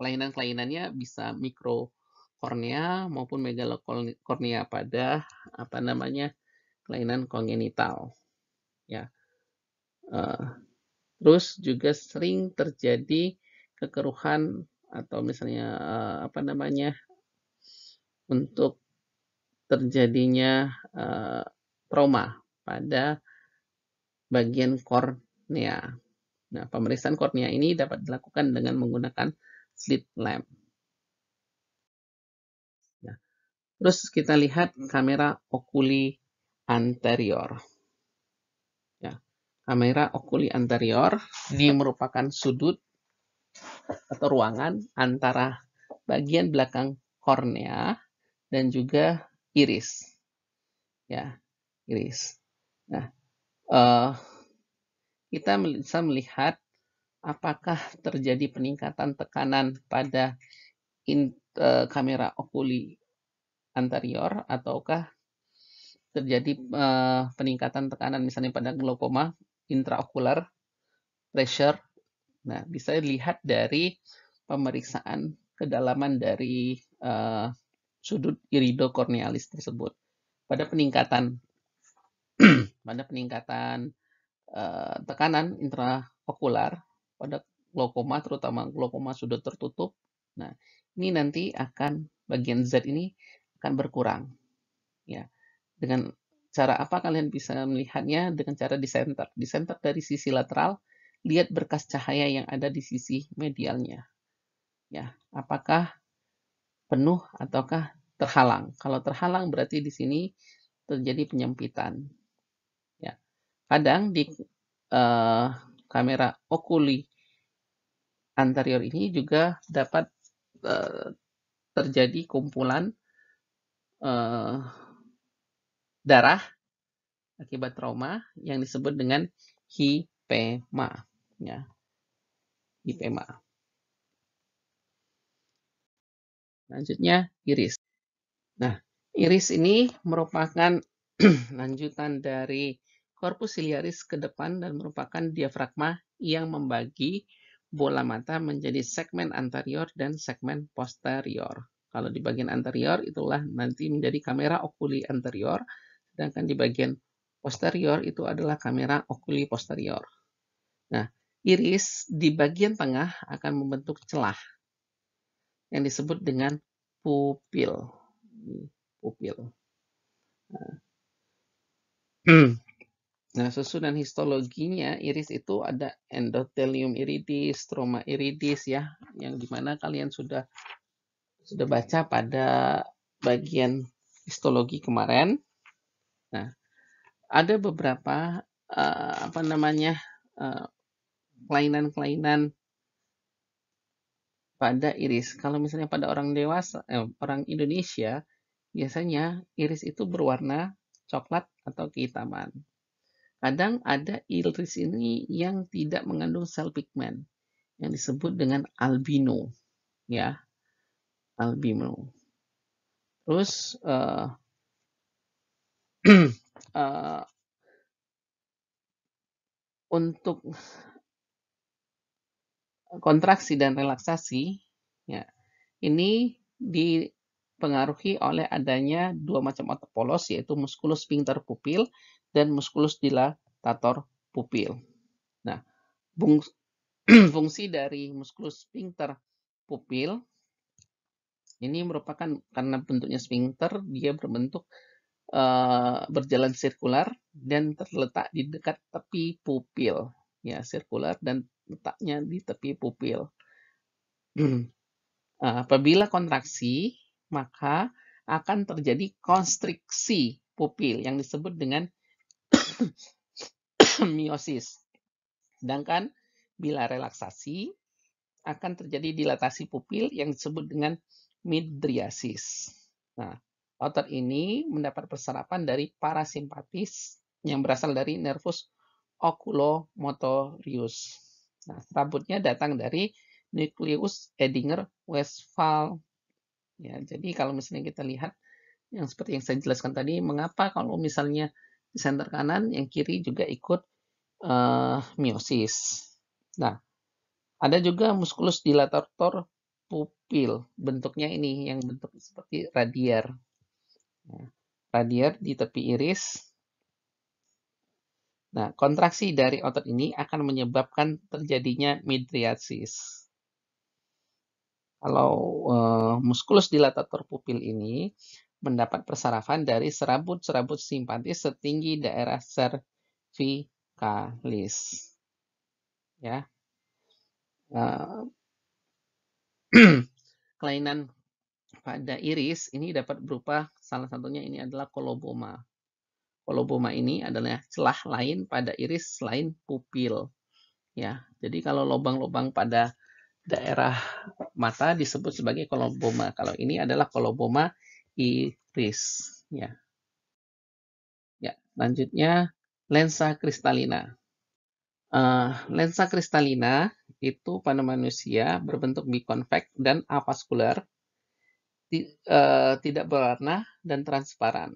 kelainan-kelainannya bisa mikro kornea maupun megalokornea pada apa namanya kelainan kongenital. Ya. Eh, terus juga sering terjadi kekeruhan atau misalnya uh, apa namanya untuk terjadinya uh, trauma pada bagian kornea. Nah, pemeriksaan kornea ini dapat dilakukan dengan menggunakan slit lamp. Nah, terus kita lihat kamera okuli anterior. Ya, kamera okuli anterior ini merupakan sudut atau ruangan antara bagian belakang kornea dan juga iris. Ya, iris. Nah, uh, kita bisa melihat apakah terjadi peningkatan tekanan pada in, uh, kamera okuli anterior ataukah terjadi uh, peningkatan tekanan misalnya pada glaukoma intraokular pressure Nah, bisa dilihat dari pemeriksaan kedalaman dari uh, sudut kornealis tersebut. Pada peningkatan pada peningkatan uh, tekanan intraokular pada glaukoma terutama glaukoma sudut tertutup. Nah, ini nanti akan bagian Z ini akan berkurang. Ya. Dengan cara apa kalian bisa melihatnya dengan cara disenter. Disenter dari sisi lateral lihat berkas cahaya yang ada di sisi medialnya. Ya, apakah penuh ataukah terhalang? Kalau terhalang berarti di sini terjadi penyempitan. Ya. Kadang di uh, kamera okuli anterior ini juga dapat uh, terjadi kumpulan uh, darah akibat trauma yang disebut dengan hipema ya di PMA. Iya. Lanjutnya iris. Nah, iris ini merupakan lanjutan dari korpus ciliaris ke depan dan merupakan diafragma yang membagi bola mata menjadi segmen anterior dan segmen posterior. Kalau di bagian anterior itulah nanti menjadi kamera okuli anterior, sedangkan di bagian posterior itu adalah kamera okuli posterior. Nah, Iris di bagian tengah akan membentuk celah yang disebut dengan pupil. Pupil. Nah, nah, susunan histologinya iris itu ada endotelium iridis, stroma iridis ya, yang dimana kalian sudah sudah baca pada bagian histologi kemarin. Nah, ada beberapa uh, apa namanya uh, kelainan-kelainan pada iris. Kalau misalnya pada orang dewasa, eh, orang Indonesia, biasanya iris itu berwarna coklat atau kehitaman. Kadang ada iris ini yang tidak mengandung sel pigmen, yang disebut dengan albino, ya, albino. Terus uh, uh, untuk kontraksi dan relaksasi ya ini dipengaruhi oleh adanya dua macam otot polos yaitu musculus sphincter pupil dan musculus dilatator pupil. Nah, fungsi dari musculus sphincter pupil ini merupakan karena bentuknya sphincter dia berbentuk uh, berjalan sirkular dan terletak di dekat tepi pupil ya sirkular dan letaknya di tepi pupil. Hmm. Eh, apabila kontraksi, maka akan terjadi konstriksi pupil yang disebut dengan miosis. Sedangkan bila relaksasi, akan terjadi dilatasi pupil yang disebut dengan midriasis. Nah, otot ini mendapat perserapan dari parasimpatis yang berasal dari nervus oculomotorius. Nah, serabutnya datang dari nukleus Edinger-Westphal. Ya, jadi kalau misalnya kita lihat yang seperti yang saya jelaskan tadi, mengapa kalau misalnya di center kanan, yang kiri juga ikut uh, eh, meiosis. Nah, ada juga musculus dilator pupil. Bentuknya ini yang bentuk seperti radier. Ya, Radiar di tepi iris Nah, kontraksi dari otot ini akan menyebabkan terjadinya midriasis. Kalau uh, eh, muskulus dilatator pupil ini mendapat persarafan dari serabut-serabut simpatis setinggi daerah cervicalis. Ya. Uh, kelainan pada iris ini dapat berupa salah satunya ini adalah koloboma. Koloboma ini adalah celah lain pada iris selain pupil. Ya, jadi kalau lubang-lubang pada daerah mata disebut sebagai koloboma. Kalau ini adalah koloboma iris. Ya. Ya, lanjutnya lensa kristalina. Uh, lensa kristalina itu pada manusia berbentuk biconvex dan avascular, ti, uh, tidak berwarna dan transparan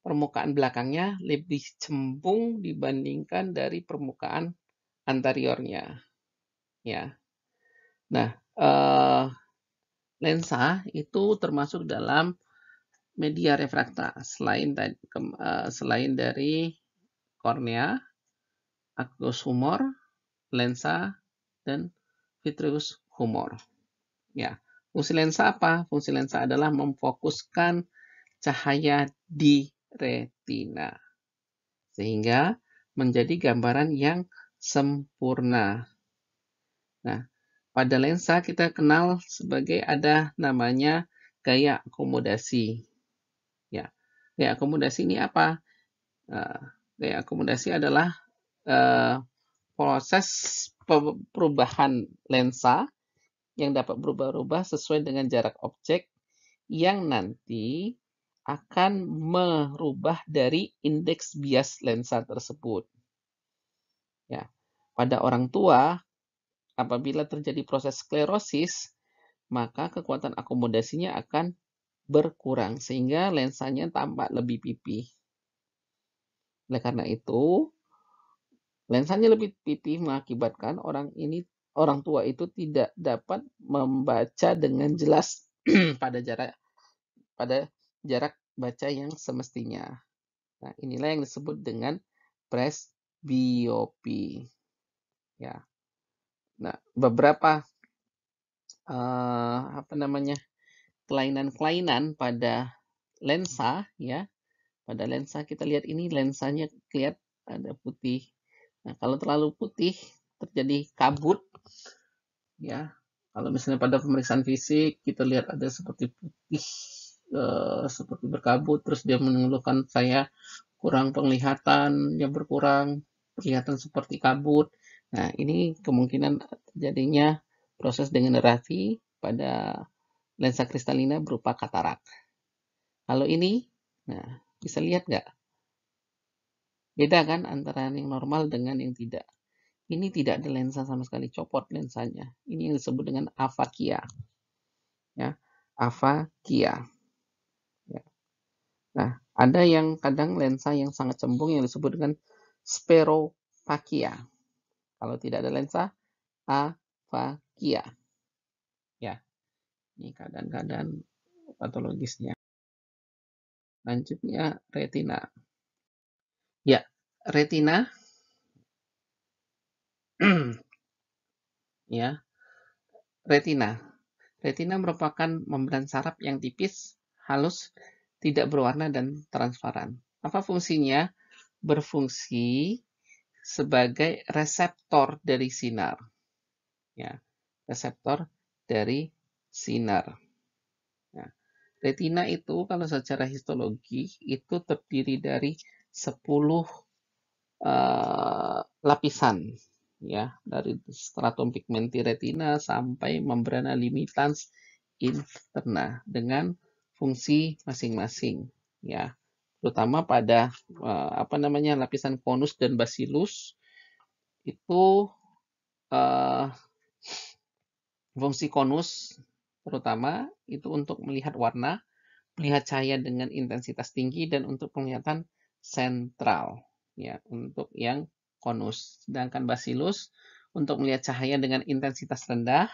permukaan belakangnya lebih cembung dibandingkan dari permukaan anteriornya. Ya. Nah, eh, lensa itu termasuk dalam media refrakta selain eh, selain dari kornea, aqueous humor, lensa dan vitreous humor. Ya. Fungsi lensa apa? Fungsi lensa adalah memfokuskan cahaya di retina. Sehingga menjadi gambaran yang sempurna. Nah, pada lensa kita kenal sebagai ada namanya gaya akomodasi. Ya, gaya akomodasi ini apa? Eh, gaya akomodasi adalah uh, proses perubahan lensa yang dapat berubah-ubah sesuai dengan jarak objek yang nanti akan merubah dari indeks bias lensa tersebut. Ya, pada orang tua, apabila terjadi proses sklerosis, maka kekuatan akomodasinya akan berkurang sehingga lensanya tampak lebih pipih. Oleh karena itu, lensanya lebih pipih mengakibatkan orang ini orang tua itu tidak dapat membaca dengan jelas pada jarak pada jarak baca yang semestinya. Nah, inilah yang disebut dengan presbiopi. Ya. Nah, beberapa uh, apa namanya? kelainan-kelainan pada lensa ya. Pada lensa kita lihat ini lensanya kelihat ada putih. Nah, kalau terlalu putih terjadi kabut ya. Kalau misalnya pada pemeriksaan fisik kita lihat ada seperti putih Eh, seperti berkabut terus dia mengeluhkan saya kurang penglihatan yang berkurang kelihatan seperti kabut nah ini kemungkinan jadinya proses degenerasi pada lensa kristalina berupa katarak kalau ini nah bisa lihat nggak beda kan antara yang normal dengan yang tidak ini tidak ada lensa sama sekali copot lensanya ini yang disebut dengan avakia ya avakia Nah, ada yang kadang lensa yang sangat cembung yang disebut dengan sperofakia. Kalau tidak ada lensa, afakia. Ya, ini keadaan-keadaan patologisnya. Lanjutnya retina. Ya, retina. ya, retina. Retina merupakan membran saraf yang tipis, halus, tidak berwarna dan transparan. Apa fungsinya? Berfungsi sebagai reseptor dari sinar. Ya, reseptor dari sinar. Ya. retina itu kalau secara histologi itu terdiri dari 10 uh, eh, lapisan ya dari stratum pigmenti retina sampai membrana limitans interna dengan fungsi masing-masing ya terutama pada eh, apa namanya lapisan konus dan basilus itu uh, fungsi konus terutama itu untuk melihat warna, melihat cahaya dengan intensitas tinggi dan untuk penglihatan sentral ya untuk yang konus. Sedangkan basilus untuk melihat cahaya dengan intensitas rendah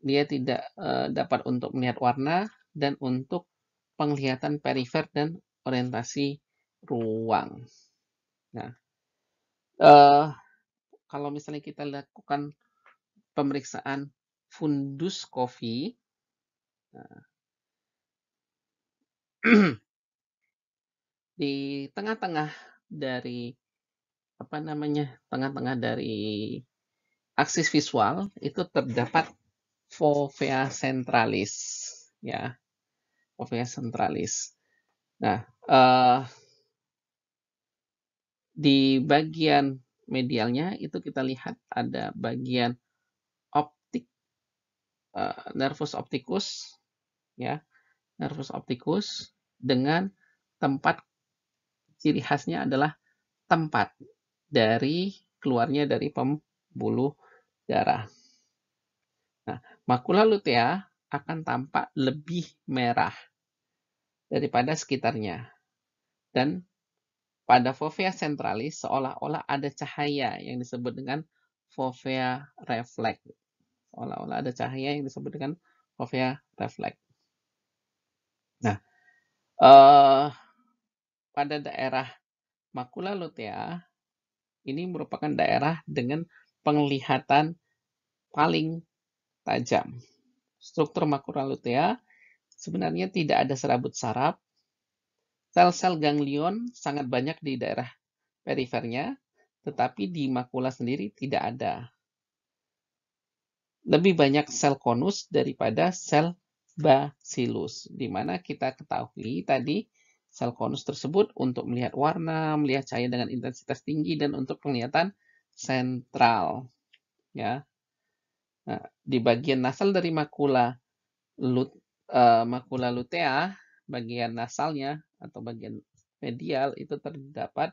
dia tidak uh, dapat untuk melihat warna, dan untuk penglihatan perifer dan orientasi ruang. Nah, uh, kalau misalnya kita lakukan pemeriksaan fundus kofi, nah, di tengah-tengah dari apa namanya tengah-tengah dari aksis visual itu terdapat fovea centralis ya OVS sentralis. Nah, uh, di bagian medialnya itu kita lihat ada bagian optik, uh, nervus opticus, ya, nervus opticus dengan tempat ciri khasnya adalah tempat dari keluarnya dari pembuluh darah. Nah, makula lutea akan tampak lebih merah daripada sekitarnya. Dan pada fovea sentralis seolah-olah ada cahaya yang disebut dengan fovea reflex. Seolah-olah ada cahaya yang disebut dengan fovea reflex. Nah, eh, pada daerah makula lutea ini merupakan daerah dengan penglihatan paling tajam. Struktur makula lutea Sebenarnya tidak ada serabut saraf. Sel-sel ganglion sangat banyak di daerah perifernya, tetapi di makula sendiri tidak ada. Lebih banyak sel konus daripada sel basilus, di mana kita ketahui tadi sel konus tersebut untuk melihat warna, melihat cahaya dengan intensitas tinggi, dan untuk penglihatan sentral. Ya. Nah, di bagian nasal dari makula lut Eh, makula lutea, bagian nasalnya atau bagian medial itu terdapat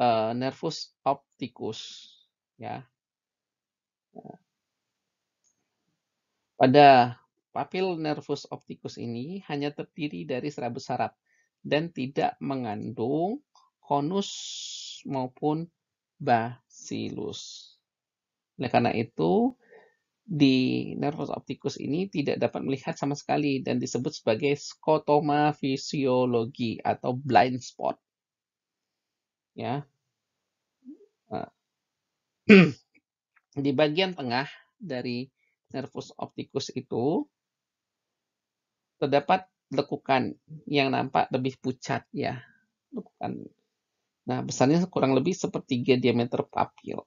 uh, nervus opticus ya. Pada papil nervus opticus ini hanya terdiri dari serabut saraf dan tidak mengandung konus maupun basilus. Oleh karena itu, di nervus optikus ini tidak dapat melihat sama sekali dan disebut sebagai skotoma fisiologi atau blind spot. Ya. Nah. Di bagian tengah dari nervus optikus itu terdapat lekukan yang nampak lebih pucat ya. Lekukan. Nah, besarnya kurang lebih sepertiga diameter papil.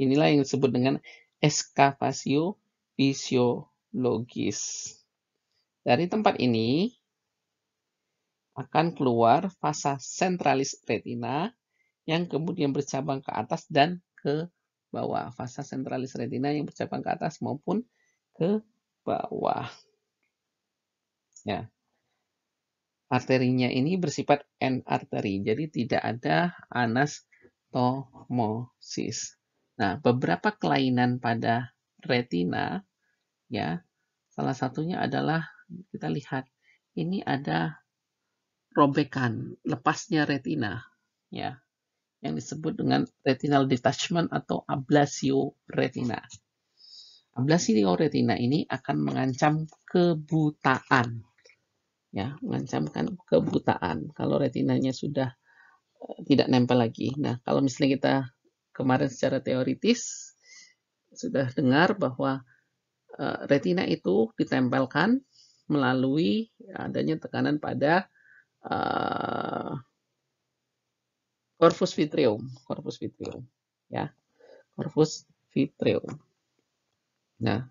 Inilah yang disebut dengan eskavasio fisiologis. Dari tempat ini akan keluar fasa sentralis retina yang kemudian bercabang ke atas dan ke bawah. Fasa sentralis retina yang bercabang ke atas maupun ke bawah. Ya. Arterinya ini bersifat N arteri, jadi tidak ada anastomosis. Nah, beberapa kelainan pada retina ya. Salah satunya adalah kita lihat ini ada robekan, lepasnya retina ya. Yang disebut dengan retinal detachment atau ablasio retina. Ablasio retina ini akan mengancam kebutaan. Ya, mengancamkan kebutaan kalau retinanya sudah eh, tidak nempel lagi. Nah, kalau misalnya kita kemarin secara teoritis sudah dengar bahwa eh, retina itu ditempelkan melalui adanya tekanan pada eh, corpus vitreum, corpus vitreum, ya, corpus vitreum. Nah,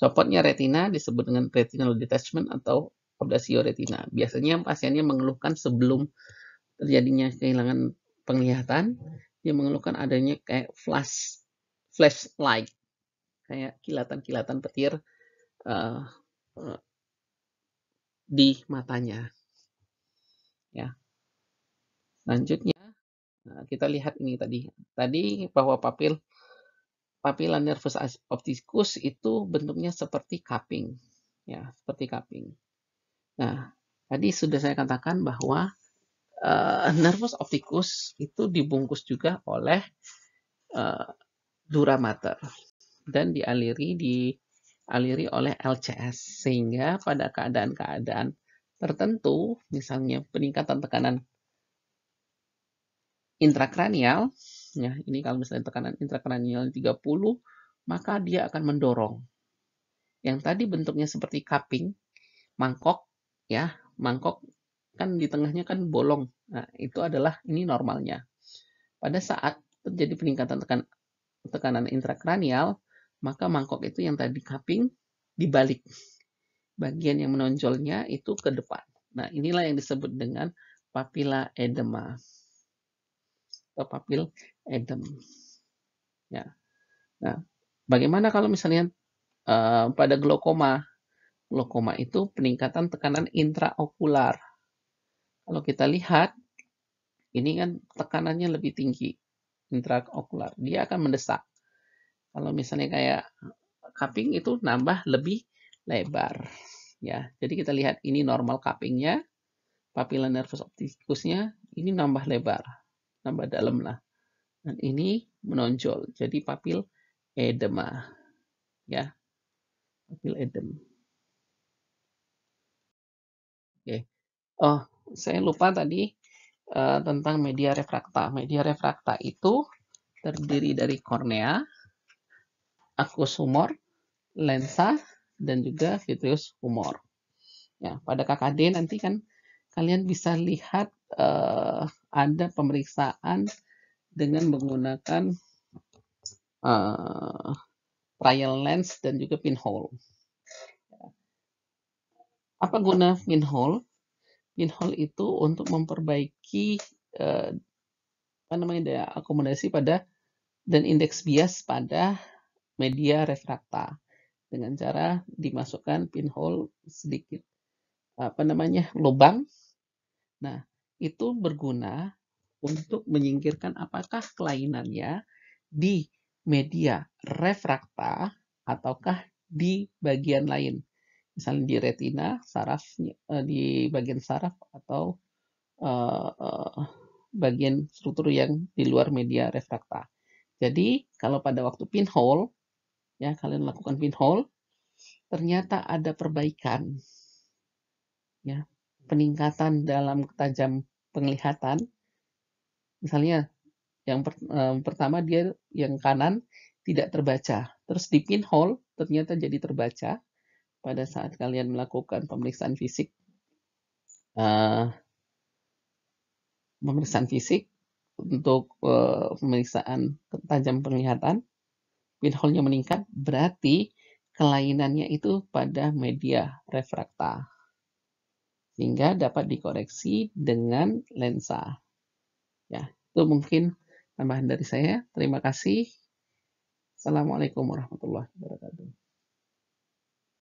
copotnya retina disebut dengan retinal detachment atau obdasio retina. Biasanya pasiennya mengeluhkan sebelum terjadinya kehilangan penglihatan dia mengeluhkan adanya kayak flash light kayak kilatan-kilatan petir uh, uh, di matanya ya selanjutnya nah, kita lihat ini tadi tadi bahwa papil papila nervus opticus itu bentuknya seperti cupping ya seperti cupping nah tadi sudah saya katakan bahwa uh, eh, nervus opticus itu dibungkus juga oleh uh, dura mater dan dialiri dialiri oleh LCS sehingga pada keadaan-keadaan tertentu misalnya peningkatan tekanan intrakranial ya ini kalau misalnya tekanan intrakranial 30 maka dia akan mendorong yang tadi bentuknya seperti cupping mangkok ya mangkok kan di tengahnya kan bolong. Nah, itu adalah ini normalnya. Pada saat terjadi peningkatan tekan, tekanan intrakranial, maka mangkok itu yang tadi kaping dibalik. Bagian yang menonjolnya itu ke depan. Nah, inilah yang disebut dengan papilla edema atau papil edema. Ya. Nah, bagaimana kalau misalnya uh, pada glaukoma? Glaukoma itu peningkatan tekanan intraokular. Kalau kita lihat, ini kan tekanannya lebih tinggi intraokular. Dia akan mendesak. Kalau misalnya kayak cupping itu nambah lebih lebar. ya. Jadi kita lihat ini normal cuppingnya, papilla nervus opticusnya ini nambah lebar, nambah dalam lah. Dan ini menonjol, jadi papil edema. Ya, papil edem. Oke. Okay. Oh, saya lupa tadi uh, tentang media refrakta. Media refrakta itu terdiri dari kornea, akus humor, lensa, dan juga vitreous humor. Ya, pada KKD nanti kan kalian bisa lihat uh, ada pemeriksaan dengan menggunakan uh, trial lens dan juga pinhole. Ya. Apa guna pinhole? in itu untuk memperbaiki eh, apa namanya akomodasi pada dan indeks bias pada media refrakta dengan cara dimasukkan pinhole sedikit apa namanya lubang. Nah, itu berguna untuk menyingkirkan apakah kelainannya di media refrakta ataukah di bagian lain misalnya di retina, saraf e, di bagian saraf atau e, e, bagian struktur yang di luar media refrakta. Jadi kalau pada waktu pinhole, ya kalian lakukan pinhole, ternyata ada perbaikan, ya peningkatan dalam tajam penglihatan. Misalnya yang per, eh, pertama dia yang kanan tidak terbaca, terus di pinhole ternyata jadi terbaca, pada saat kalian melakukan pemeriksaan fisik, uh, pemeriksaan fisik untuk uh, pemeriksaan tajam penglihatan, pinhole meningkat, berarti kelainannya itu pada media refrakta. Sehingga dapat dikoreksi dengan lensa. Ya, itu mungkin tambahan dari saya. Terima kasih. Assalamualaikum warahmatullahi wabarakatuh.